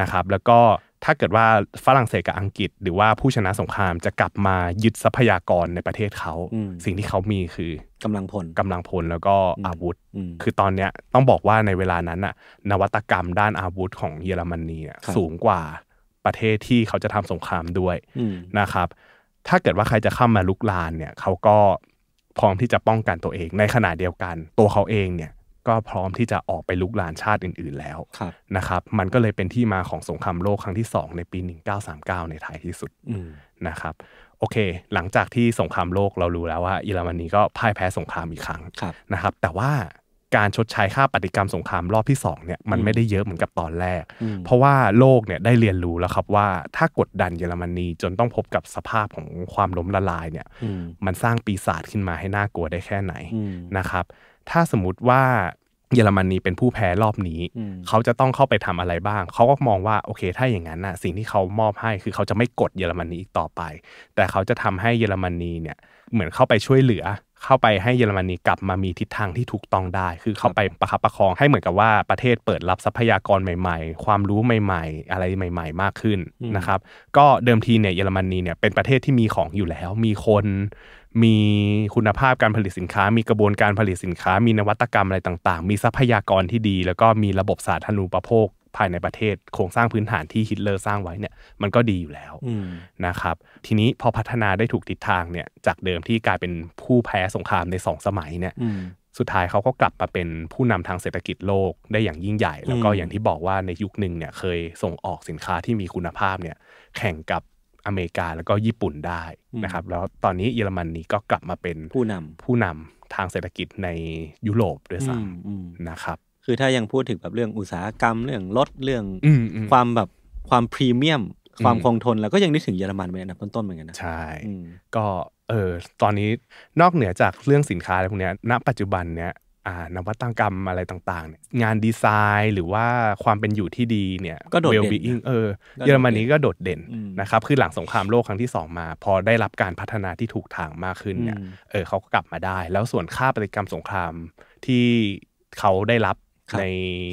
นะครับ แล้วก็ถ้าเกิดว่าฝรั่งเศสกับอังกฤษหรือว่าผู้ชนะสงครามจะกลับมายึดทรัพยากรในประเทศเขาสิ่งที่เขามีคือกำลังพลกำลังพลแล้วก็อาวุธคือตอนเนี้ยต้องบอกว่าในเวลานั้นน่ะนวัตกรรมด้านอาวุธของเยอรมนีสูงกว่าประเทศที่เขาจะทำสงครามด้วยนะครับ ถ้าเกิดว่าใครจะเข้ามาลุกลานเนี่ยเขาก็พร้อมที่จะป้องกันตัวเองในขณะเดียวกันตัวเขาเองเนี่ยก็พร้อมที่จะออกไปลุกลานชาติอื่นๆแล้วนะครับมันก็เลยเป็นที่มาของสงครามโลกครั้งที่ 2 ในปี 1939 ในท้ายที่สุดนะครับ โอเค หลังจากที่สงครามโลกเรารู้แล้วว่าเยอรมนีก็พ่ายแพ้สงครามอีกครั้ง นะครับ แต่ว่าการชดใช้ค่าปฏิกรรมสงครามรอบที่2เนี่ยมันไม่ได้เยอะเหมือนกับตอนแรก เพราะว่าโลกเนี่ยได้เรียนรู้แล้วครับว่าถ้ากดดันเยอรมนีจนต้องพบกับสภาพของความล้มละลายเนี่ย มันสร้างปีศาจขึ้นมาให้น่ากลัวได้แค่ไหนนะครับถ้าสมมติว่าเยอรมนีเป็นผู้แพ้รอบนี้ เขาจะต้องเข้าไปทำอะไรบ้าง เขาก็มองว่าโอเคถ้าอย่างนั้นน่ะ สิ่งที่เขามอบให้คือเขาจะไม่กดเยอรมนีอีกต่อไป แต่เขาจะทำให้เยอรมนีเนี่ยเหมือนเข้าไปช่วยเหลือ เข้าไปให้เยอรมนีกลับมามีทิศทางที่ถูกต้องได้ คือเข้าไปประคับประคองให้เหมือนกับว่าประเทศเปิดรับทรัพยากรใหม่ๆ ความรู้ใหม่ ๆ อะไรใหม่ ๆ มากขึ้นนะครับ ก็เดิมทีเนี่ยเยอรมนีเนี่ยเป็นประเทศที่มีของอยู่แล้วมีคนมีคุณภาพการผลิตสินค้า มีกระบวนการผลิตสินค้า มีนวัตกรรมอะไรต่าง ๆ มีทรัพยากรที่ดี แล้วก็มีระบบสาธารณูปโภคภายในประเทศ โครงสร้างพื้นฐานที่ฮิตเลอร์สร้างไว้เนี่ยมันก็ดีอยู่แล้วนะครับ ทีนี้พอพัฒนาได้ถูกทิศทางเนี่ยจากเดิมที่กลายเป็นผู้แพ้สงครามในสองสมัยเนี่ยสุดท้ายเขาก็กลับมาเป็นผู้นำทางเศรษฐกิจโลกได้อย่างยิ่งใหญ่ แล้วก็อย่างที่บอกว่าในยุคหนึ่งเนี่ยเคยส่งออกสินค้าที่มีคุณภาพเนี่ยแข่งกับอเมริกาแล้วก็ญี่ปุ่นได้นะครับแล้วตอนนี้เยอรมนนีก็กลับมาเป็นผู้นำผู้นำทางเศรษฐกิจในยุโรปด้วยซ้ำนะครับคือถ้ายังพูดถึงแบบเรื่องอุตสาหกรรมเรื่องรถเรื่อง ความแบบความพรีเมียม ความคงทนแล้วก็ยังนึกถึงเยอรมันเป็นอันดับต้นๆเหมือนกันนะใช่ก็เออตอนนี้นอกเหนือจากเรื่องสินค้าอะไรพวกนี้ณปัจจุบันเนี้ยานวัตกรรมอะไรต่างๆเนี่ยงานดีไซน์หรือว่าความเป็นอยู่ที่ดีเนี่ยก็โดดเด่นเออเยอรมนีก็โดดเด่นนะครับ คือหลังสงครามโลกครั้งที่2มา พอได้รับการพัฒนาที่ถูกทางมากขึ้นเนี่ย เออเขาก็กลับมาได้ แล้วส่วนค่าปฏิกรรมสงครามที่เขาได้รับใน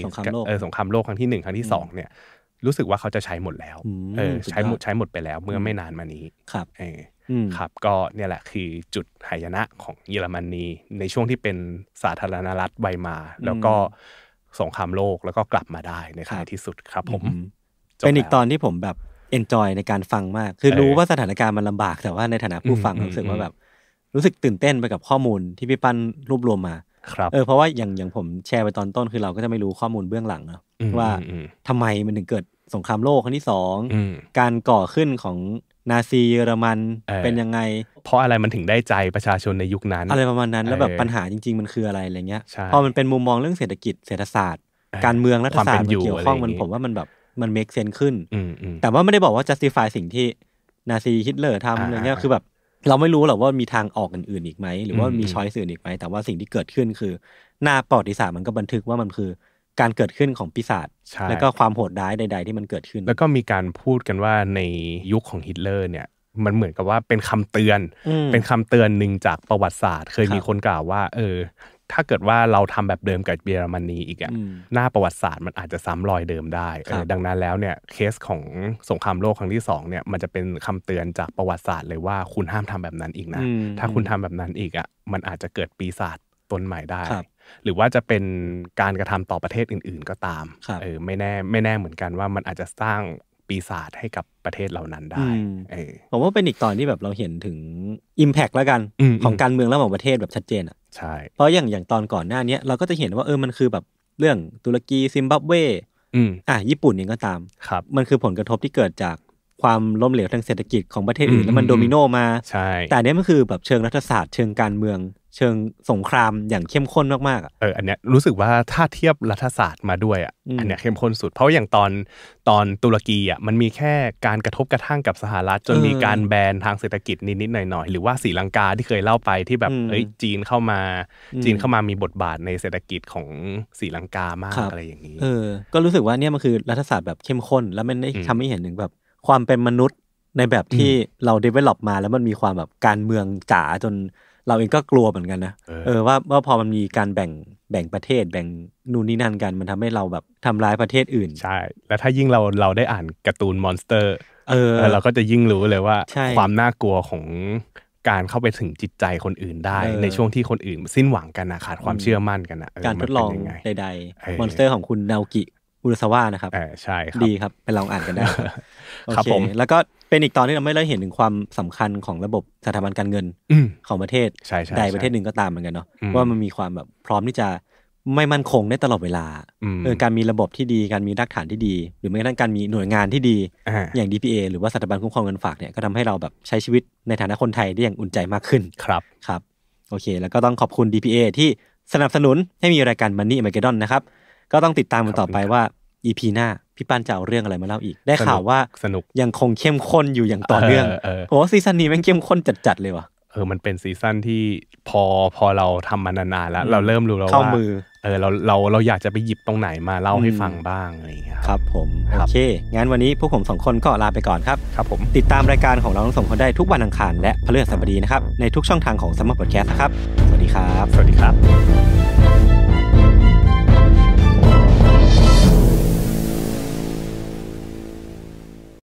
สงครามโลกสงครามโลกครั้งที่1ครั้งที่2เนี่ย รู้สึกว่าเขาจะใช้หมดแล้วเออใช้หมดใช้หมดไปแล้วเมื่อไม่นานมานี้ครับเออครับก็เนี่ยแหละคือจุดหายนะของเยอรมนี ในช่วงที่เป็นสาธารณรัฐไวมา แล้วก็สงครามโลกแล้วก็กลับมาได้ในท้ายที่สุดครับผมเป็นอีกตอนที่ผมแบบเอนจอยในการฟังมาก คือรู้ว่าสถานการณ์มันลำบาก แต่ว่าในฐานะผู้ฟังรู้สึกว่าแบบ รู้สึกตื่นเต้นไปกับข้อมูลที่พี่ปั้นรวบรวมมาครับเออเพราะว่าอย่างอย่างผมแชร์ไปตอนต้นคือเราก็จะไม่รู้ข้อมูลเบื้องหลังเนาะว่าทำไมมันถึงเกิดสงครามโลกครั้งที่สองการก่อขึ้นของนาซีเยอรมันเเป็นยังไง เพราะอะไรมันถึงได้ใจประชาชนในยุคนั้นอะไรประมาณนั้นแล้วแบบปัญหาจริง ๆมันคืออะไรอะไรเงี้ยพอมันเป็นมุมมองเรื่องเศรษฐกิจเศรษฐศาสตร์การเมืองรัฐศาสตร์ามเันเกี่ยวข้องมันผมว่ามันแบบมันเมคเซนขึ้นแต่ว่าไม่ได้บอกว่า justify สิ่งที่นาซีฮิตเลอร์ทำอะไรเงี้ยคือแบบเราไม่รู้หรอกว่ามีทางออกอื่นๆอีกไหมหรือว่ามีช้อยสื่นอีกไหมแต่ว่าสิ่งที่เกิดขึ้นคือ หน้าประวัติศาสตร์มันก็บันทึกว่ามันคือการเกิดขึ้นของปีศาจ แล้วก็ความโหดร้ายใดๆที่มันเกิดขึ้น แล้วก็มีการพูดกันว่าในยุคของฮิตเลอร์เนี่ย มันเหมือนกับว่าเป็นคำเตือน เป็นคำเตือนหนึ่งจากประวัติศาสตร์ เคยมีคนกล่าวว่าเออ ถ้าเกิดว่าเราทำแบบเดิมกับเยอรมนีอีกอ่ะ หน้าประวัติศาสตร์มันอาจจะซ้ำรอยเดิมได้ดังนั้นแล้วเนี่ยเคสของสงครามโลกครั้งที่2เนี่ย มันจะเป็นคำเตือนจากประวัติศาสตร์เลยว่าคุณห้ามทำแบบนั้นอีกนะ ถ้าคุณทำแบบนั้นอีกอ่ะ มันอาจจะเกิดปีศาจตนใหม่ได้หรือว่าจะเป็นการกระทำต่อประเทศอื่นๆก็ตามเออไม่แน่ไม่แน่เหมือนกันว่ามันอาจจะสร้างปีศาจให้กับประเทศเหล่านั้นได้ผมว่าเป็นอีกตอนที่แบบเราเห็นถึง Impact แล้วกันของการเมืองระหว่างประเทศแบบชัดเจนอ่ะใช่เพราะอย่างอย่างตอนก่อนหน้านี้เราก็จะเห็นว่าเออมันคือแบบเรื่องตุรกีซิมบับเวอ่ะญี่ปุ่นเองก็ตามครับมันคือผลกระทบที่เกิดจากความล้มเหลวทางเศรษฐกิจของประเทศอื่นแล้วมันโดมิโนมาใช่แต่เนี้ยมันคือแบบเชิงรัฐศาสตร์เชิงการเมืองเชิงสงครามอย่างเข้มข้นมากๆากเออ อันเนี้ยรู้สึกว่าถ้าเทียบรัฐศาสตร์มาด้วยอ่ะ อันเนี้ยเข้มข้นสุดเพราะอย่างตอนตอนตุรกีอ่ะมันมีแค่การกระทบกระทั่งกับสหรัฐ จนมีการแบนทางเศรษฐกิจนิดๆหน่อยๆหรือว่าสีลังกาที่เคยเล่าไปที่แบบเอ้ยจีนเข้ามาจีนเข้ามามีบทบาทในเศรษฐกิจของสีลังกามากอะไรอย่างนี้เออ ก็รู้สึกว่าเนี่ยมันคือรัฐศาสตร์แบบเข้มข้น แล้วมันได้ทำให้เห็นถึงแบบความเป็นมนุษย์ในแบบที่เราเดเวล็อปมา แล้วมันมีความแบบการเมืองจ๋าจนเราเองก็กลัวเหมือนกันนะเออว่าว่าพอมันมีการแบ่งแบ่งประเทศแบ่งนู่นนี่นั่นกัน มันทำให้เราแบบทำร้ายประเทศอื่นใช่แล้วถ้ายิ่งเราเราได้อ่านการ์ตูนมอนสเตอร์เออเราก็จะยิ่งรู้เลยว่าความน่ากลัวของการเข้าไปถึงจิตใจคนอื่นได้ในช่วงที่คนอื่น สิ้นหวังกันนะขาดความเชื่อมั่นกันนะการทดลองใดๆมอนสเตอร์ของคุณนากิอุรสาวานะครับใช่ครับดีครับ ไปลองอ่านกันได้ครับผมแล้วก็เป็นอีกตอนที่เราไม่ได้เห็นถึงความสำคัญของระบบสถาบันการเงินของประเทศใดประเทศหนึ่งก็ตามเหมือนกันเนาะว่ามันมีความแบบพร้อมที่จะไม่มั่นคงได้ตลอดเวลาเออการมีระบบที่ดี การมีรักฐานที่ดี หรือแม้กระทั่งการมีหน่วยงานที่ดีอย่าง DPA หรือว่าสถาบันคุ้มครองเงินฝากเนี่ยก็ทำให้เราแบบใช้ชีวิตในฐานะคนไทยได้อย่างอุ่นใจมากขึ้นครับครับโอเค แล้วก็ต้องขอบคุณ DPA ที่สนับสนุนให้มีรายการ Money m a g e d o n นะครับก็ต้องติดตามกันต่อไปว่า EP หน้าพี่ปันจะเอาเรื่องอะไรมาเล่าอีก ได้ข่าวว่าสนุกยังคงเข้มข้นอยู่อย่างต่อเนื่องโอ้ซีซั่นนี้มันเข้มข้นจัดๆเลยว่ะเออมันเป็นซีซั่นที่พอพอเราทำมานานๆแล้ว เราเริ่มรู้แล้วว่าเออเราเราเราอยากจะไปหยิบตรงไหนมาเล่าให้ฟังบ้างอะไรอย่างเงี้ย ครับ ผม โอเคงั้นวันนี้พวกผมสองคนก็ลาไปก่อนครับ ครับผม ติดตามรายการของเราทั้งสองคนได้ทุกวันอังคารและพฤหัสบดีนะครับ ในทุกช่องทางของสมมติพอดแคสต์นะครับ สวัสดีครับ สวัสดีครับ